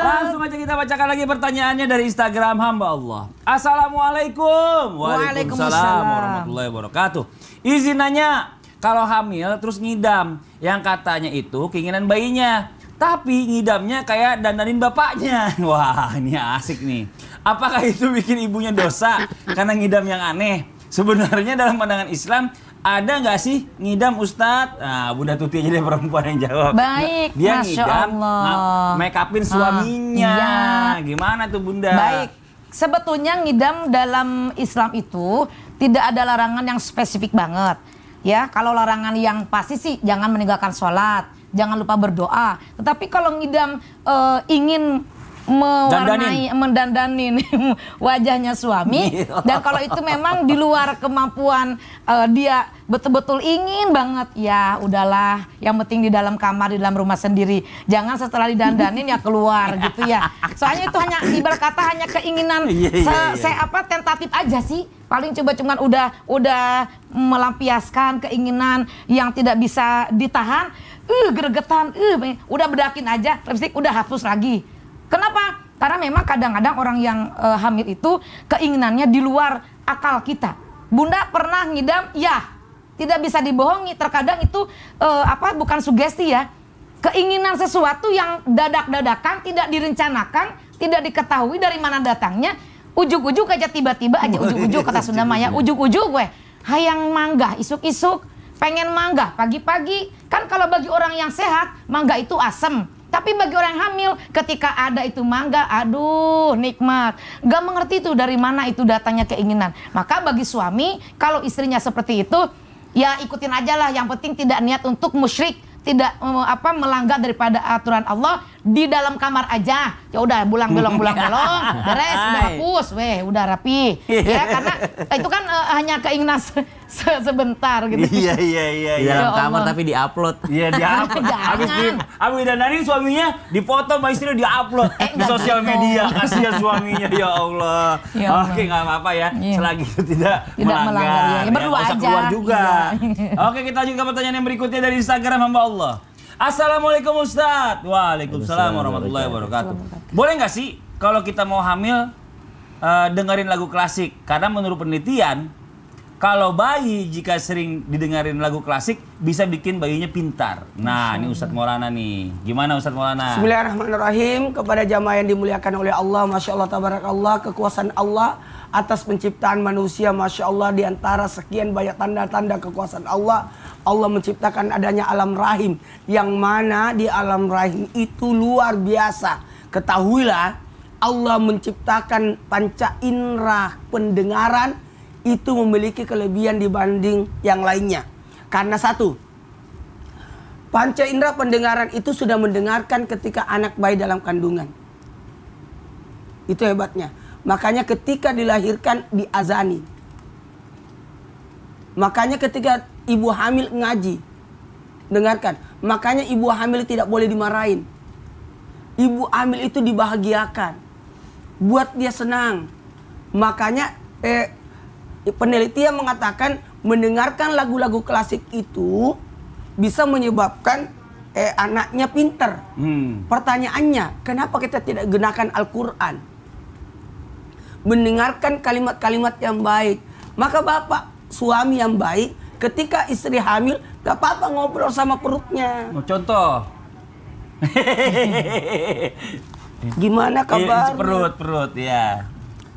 [SPEAKER 2] Langsung aja kita bacakan lagi pertanyaannya dari Instagram hamba Allah. Assalamualaikum. Waalaikumsalam. warahmatullahi wabarakatuh. Izin nanya, kalau hamil terus ngidam, yang katanya itu keinginan bayinya. Tapi ngidamnya kayak dandanin bapaknya. Wah, ini asik nih. Apakah itu bikin ibunya dosa karena ngidam yang aneh? Sebenarnya dalam pandangan Islam ada nggak sih ngidam Ustadz? Nah, Bunda Tuti aja deh perempuan yang jawab. Baik, Dia Masya ngidam, Allah. make upin ah, suaminya. Ha, iya. Gimana tuh Bunda? Baik,
[SPEAKER 5] sebetulnya ngidam dalam Islam itu tidak ada larangan yang spesifik banget. Ya, kalau larangan yang pasti sih jangan meninggalkan sholat, jangan lupa berdoa. Tetapi kalau ngidam e, ingin mewarnai, dandanin. mendandanin wajahnya suami. Iya. Dan kalau itu memang di luar kemampuan uh, dia betul-betul ingin banget, ya udahlah. Yang penting di dalam kamar, di dalam rumah sendiri. Jangan setelah didandanin ya keluar gitu ya. Soalnya itu hanya ibarat kata hanya keinginan yeah, yeah, saya apa tentatif aja sih. Paling coba cuman udah udah melampiaskan keinginan yang tidak bisa ditahan. Uh, gregetan, uh, udah bedakin aja, lipstick udah hapus lagi Kenapa? Karena memang kadang-kadang orang yang e, hamil itu keinginannya di luar akal kita. Bunda pernah ngidam, ya tidak bisa dibohongi. Terkadang itu e, apa? Bukan sugesti ya, keinginan sesuatu yang dadak-dadakan, tidak direncanakan, tidak diketahui dari mana datangnya. Ujuk-ujuk aja tiba-tiba aja ujuk-ujuk kata Sunda Maya, ujuk-ujuk gue hayang mangga isuk-isuk pengen mangga pagi-pagi kan kalau bagi orang yang sehat mangga itu asem tapi bagi orang hamil ketika ada itu mangga, aduh nikmat. Gak mengerti itu dari mana itu datangnya keinginan. Maka bagi suami kalau istrinya seperti itu ya ikutin aja lah yang penting tidak niat untuk musyrik tidak eh, apa melanggar daripada aturan Allah di dalam kamar aja ya udah bulang belong bulang belong beres udah hapus weh udah rapi ya karena eh, itu kan uh, hanya keinginan se se sebentar gitu iya iya
[SPEAKER 2] iya di iya. dalam ya kamar tapi tapi diupload iya diupload habis di habis dandanin suaminya dipoto sama istri diupload eh, di sosial gitu. media kasihan suaminya ya Allah, ya Allah. oke nggak apa-apa ya iya. selagi itu tidak, tidak melanggar, melanggar iya. ya, ya berdua ya, aja keluar juga iya. oke kita lanjut ke pertanyaan yang berikutnya dari Instagram hamba Allah Assalamualaikum Ustadz. Waalaikumsalam warahmatullahi wabarakatuh. Boleh nggak sih kalau kita mau hamil uh, dengerin lagu klasik? Karena menurut penelitian kalau bayi jika sering didengarin lagu klasik bisa bikin bayinya pintar. Nah, ini Ustadz Maulana nih. Gimana Ustadz Maulana?
[SPEAKER 1] Bismillahirrahmanirrahim. Kepada jamaah yang dimuliakan oleh Allah, Masya Allah, Tabarakallah, kekuasaan Allah atas penciptaan manusia, Masya Allah, diantara sekian banyak tanda-tanda kekuasaan Allah Allah menciptakan adanya alam rahim yang mana di alam rahim itu luar biasa. Ketahuilah Allah menciptakan panca indera pendengaran itu memiliki kelebihan dibanding yang lainnya. Karena satu, panca indera pendengaran itu sudah mendengarkan ketika anak bayi dalam kandungan. Itu hebatnya. Makanya ketika dilahirkan diazani. Makanya ketika ibu hamil ngaji. Dengarkan, makanya ibu hamil tidak boleh dimarahin. Ibu hamil itu dibahagiakan. Buat dia senang. Makanya eh, penelitian mengatakan mendengarkan lagu-lagu klasik itu bisa menyebabkan eh, anaknya pinter. Hmm. Pertanyaannya, kenapa kita tidak gunakan Al-Quran? Mendengarkan kalimat-kalimat yang baik. Maka bapak, suami yang baik Ketika istri hamil, gak apa-apa ngobrol sama perutnya.
[SPEAKER 2] contoh.
[SPEAKER 1] Gimana iya, iya, kabar? Perut,
[SPEAKER 2] perut, ya.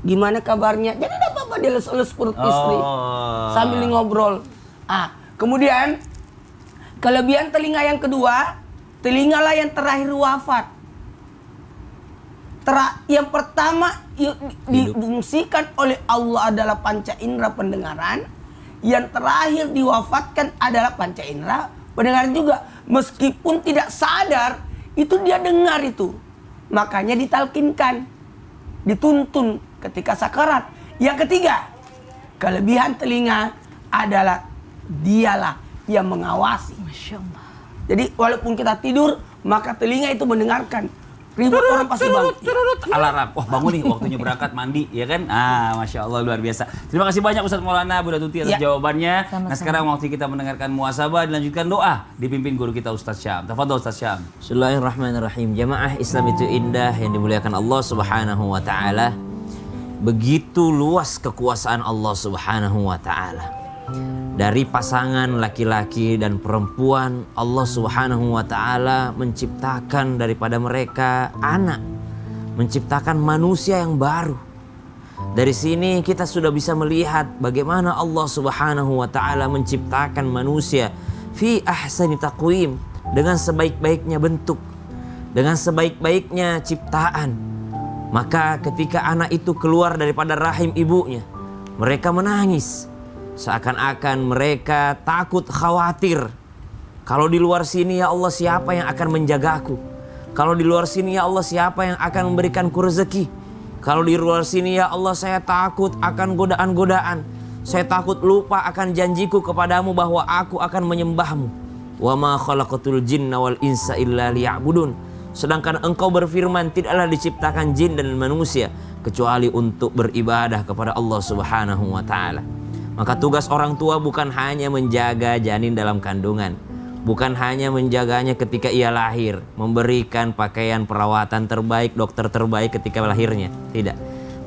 [SPEAKER 1] Gimana kabarnya? Jadi gak apa-apa dia les-les perut oh. istri. Sambil ngobrol. Ah, kemudian kelebihan telinga yang kedua, telinga lah yang terakhir wafat. Tra, yang pertama difungsikan oleh Allah adalah panca indera pendengaran yang terakhir diwafatkan adalah panca indera pendengaran juga meskipun tidak sadar itu dia dengar itu makanya ditalkinkan dituntun ketika sakarat yang ketiga kelebihan telinga adalah dialah yang mengawasi jadi walaupun kita tidur maka telinga itu mendengarkan ribut orang pasti bangun. bang
[SPEAKER 2] alarm wah bangun nih waktunya berangkat mandi ya kan ah masya Allah luar biasa terima kasih banyak Ustadz Maulana Bunda Tuti atas ya. jawabannya Sama-sama. nah sekarang waktu kita mendengarkan muasabah dilanjutkan doa dipimpin guru kita Ustadz Syam tafadhol Ustadz Syam Bismillahirrahmanirrahim jamaah Islam itu indah yang dimuliakan Allah Subhanahu
[SPEAKER 4] wa taala begitu luas kekuasaan Allah Subhanahu wa taala dari pasangan laki-laki dan perempuan Allah Subhanahu wa taala menciptakan daripada mereka anak, menciptakan manusia yang baru. Dari sini kita sudah bisa melihat bagaimana Allah Subhanahu wa taala menciptakan manusia fi ahsani taqwim dengan sebaik-baiknya bentuk, dengan sebaik-baiknya ciptaan. Maka ketika anak itu keluar daripada rahim ibunya, mereka menangis Seakan-akan mereka takut khawatir. Kalau di luar sini ya Allah siapa yang akan menjagaku? Kalau di luar sini ya Allah siapa yang akan memberikanku rezeki? Kalau di luar sini ya Allah saya takut akan godaan-godaan. Saya takut lupa akan janjiku kepadamu bahwa aku akan menyembahmu. Wa ma khalaqatul jinna wal insa illa liya'budun. Sedangkan engkau berfirman tidaklah diciptakan jin dan manusia kecuali untuk beribadah kepada Allah Subhanahu wa taala. Maka tugas orang tua bukan hanya menjaga janin dalam kandungan, bukan hanya menjaganya ketika ia lahir, memberikan pakaian perawatan terbaik, dokter terbaik ketika lahirnya, tidak.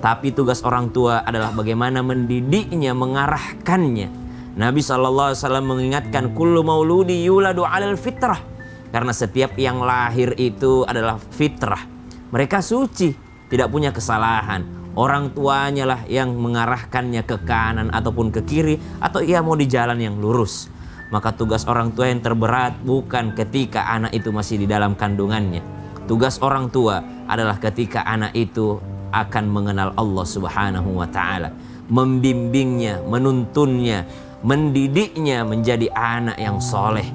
[SPEAKER 4] Tapi tugas orang tua adalah bagaimana mendidiknya, mengarahkannya. Nabi saw mengingatkan kullu mauludi yuladu alal fitrah karena setiap yang lahir itu adalah fitrah. Mereka suci, tidak punya kesalahan orang tuanya lah yang mengarahkannya ke kanan ataupun ke kiri atau ia mau di jalan yang lurus. Maka tugas orang tua yang terberat bukan ketika anak itu masih di dalam kandungannya. Tugas orang tua adalah ketika anak itu akan mengenal Allah Subhanahu wa taala, membimbingnya, menuntunnya, mendidiknya menjadi anak yang soleh,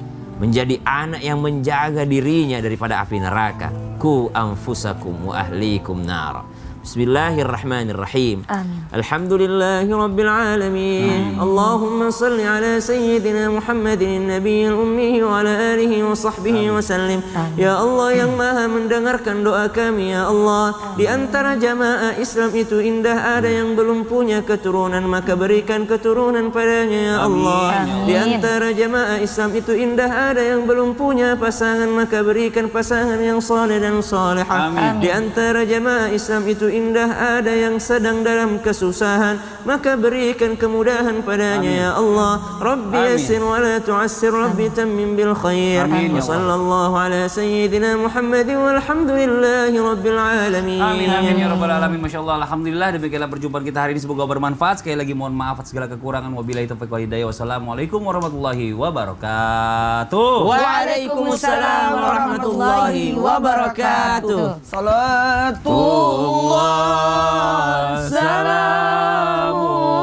[SPEAKER 4] menjadi anak yang menjaga dirinya daripada api neraka. Ku anfusakum wa ahlikum nara.
[SPEAKER 3] Bismillahirrahmanirrahim. Amin. Alhamdulillahi rabbil alamin. Amin. Allahumma salli ala sayyidina Muhammadin nabiyil ummi wa ala alihi wa sahbihi Amin. wa sallim. Amin. Ya Allah yang Maha mendengarkan doa kami ya Allah. Amin. Di antara jamaah Islam itu indah ada yang belum punya keturunan maka berikan keturunan padanya ya Allah. Ya Amin. Di antara jamaah Islam itu indah ada yang belum punya pasangan maka berikan pasangan yang saleh dan salehah. Di antara jamaah Islam itu indah Ada yang sedang dalam kesusahan Maka berikan kemudahan padanya Amin. ya Allah Rabbi yassir wa la tu'assir Rabbi tammim bil khair Amin, ya Wa sallallahu ala sayyidina Muhammad Walhamdulillahi rabbil alamin Amin Amin ya rabbal
[SPEAKER 2] alamin Masya Allah Alhamdulillah Demikianlah perjumpaan kita hari ini Semoga bermanfaat Sekali lagi mohon maaf atas segala kekurangan Wabillahi taufiq wa hidayah Wassalamualaikum warahmatullahi wabarakatuh Waalaikumsalam
[SPEAKER 3] warahmatullahi wabarakatuh Salatullah Assalamualaikum.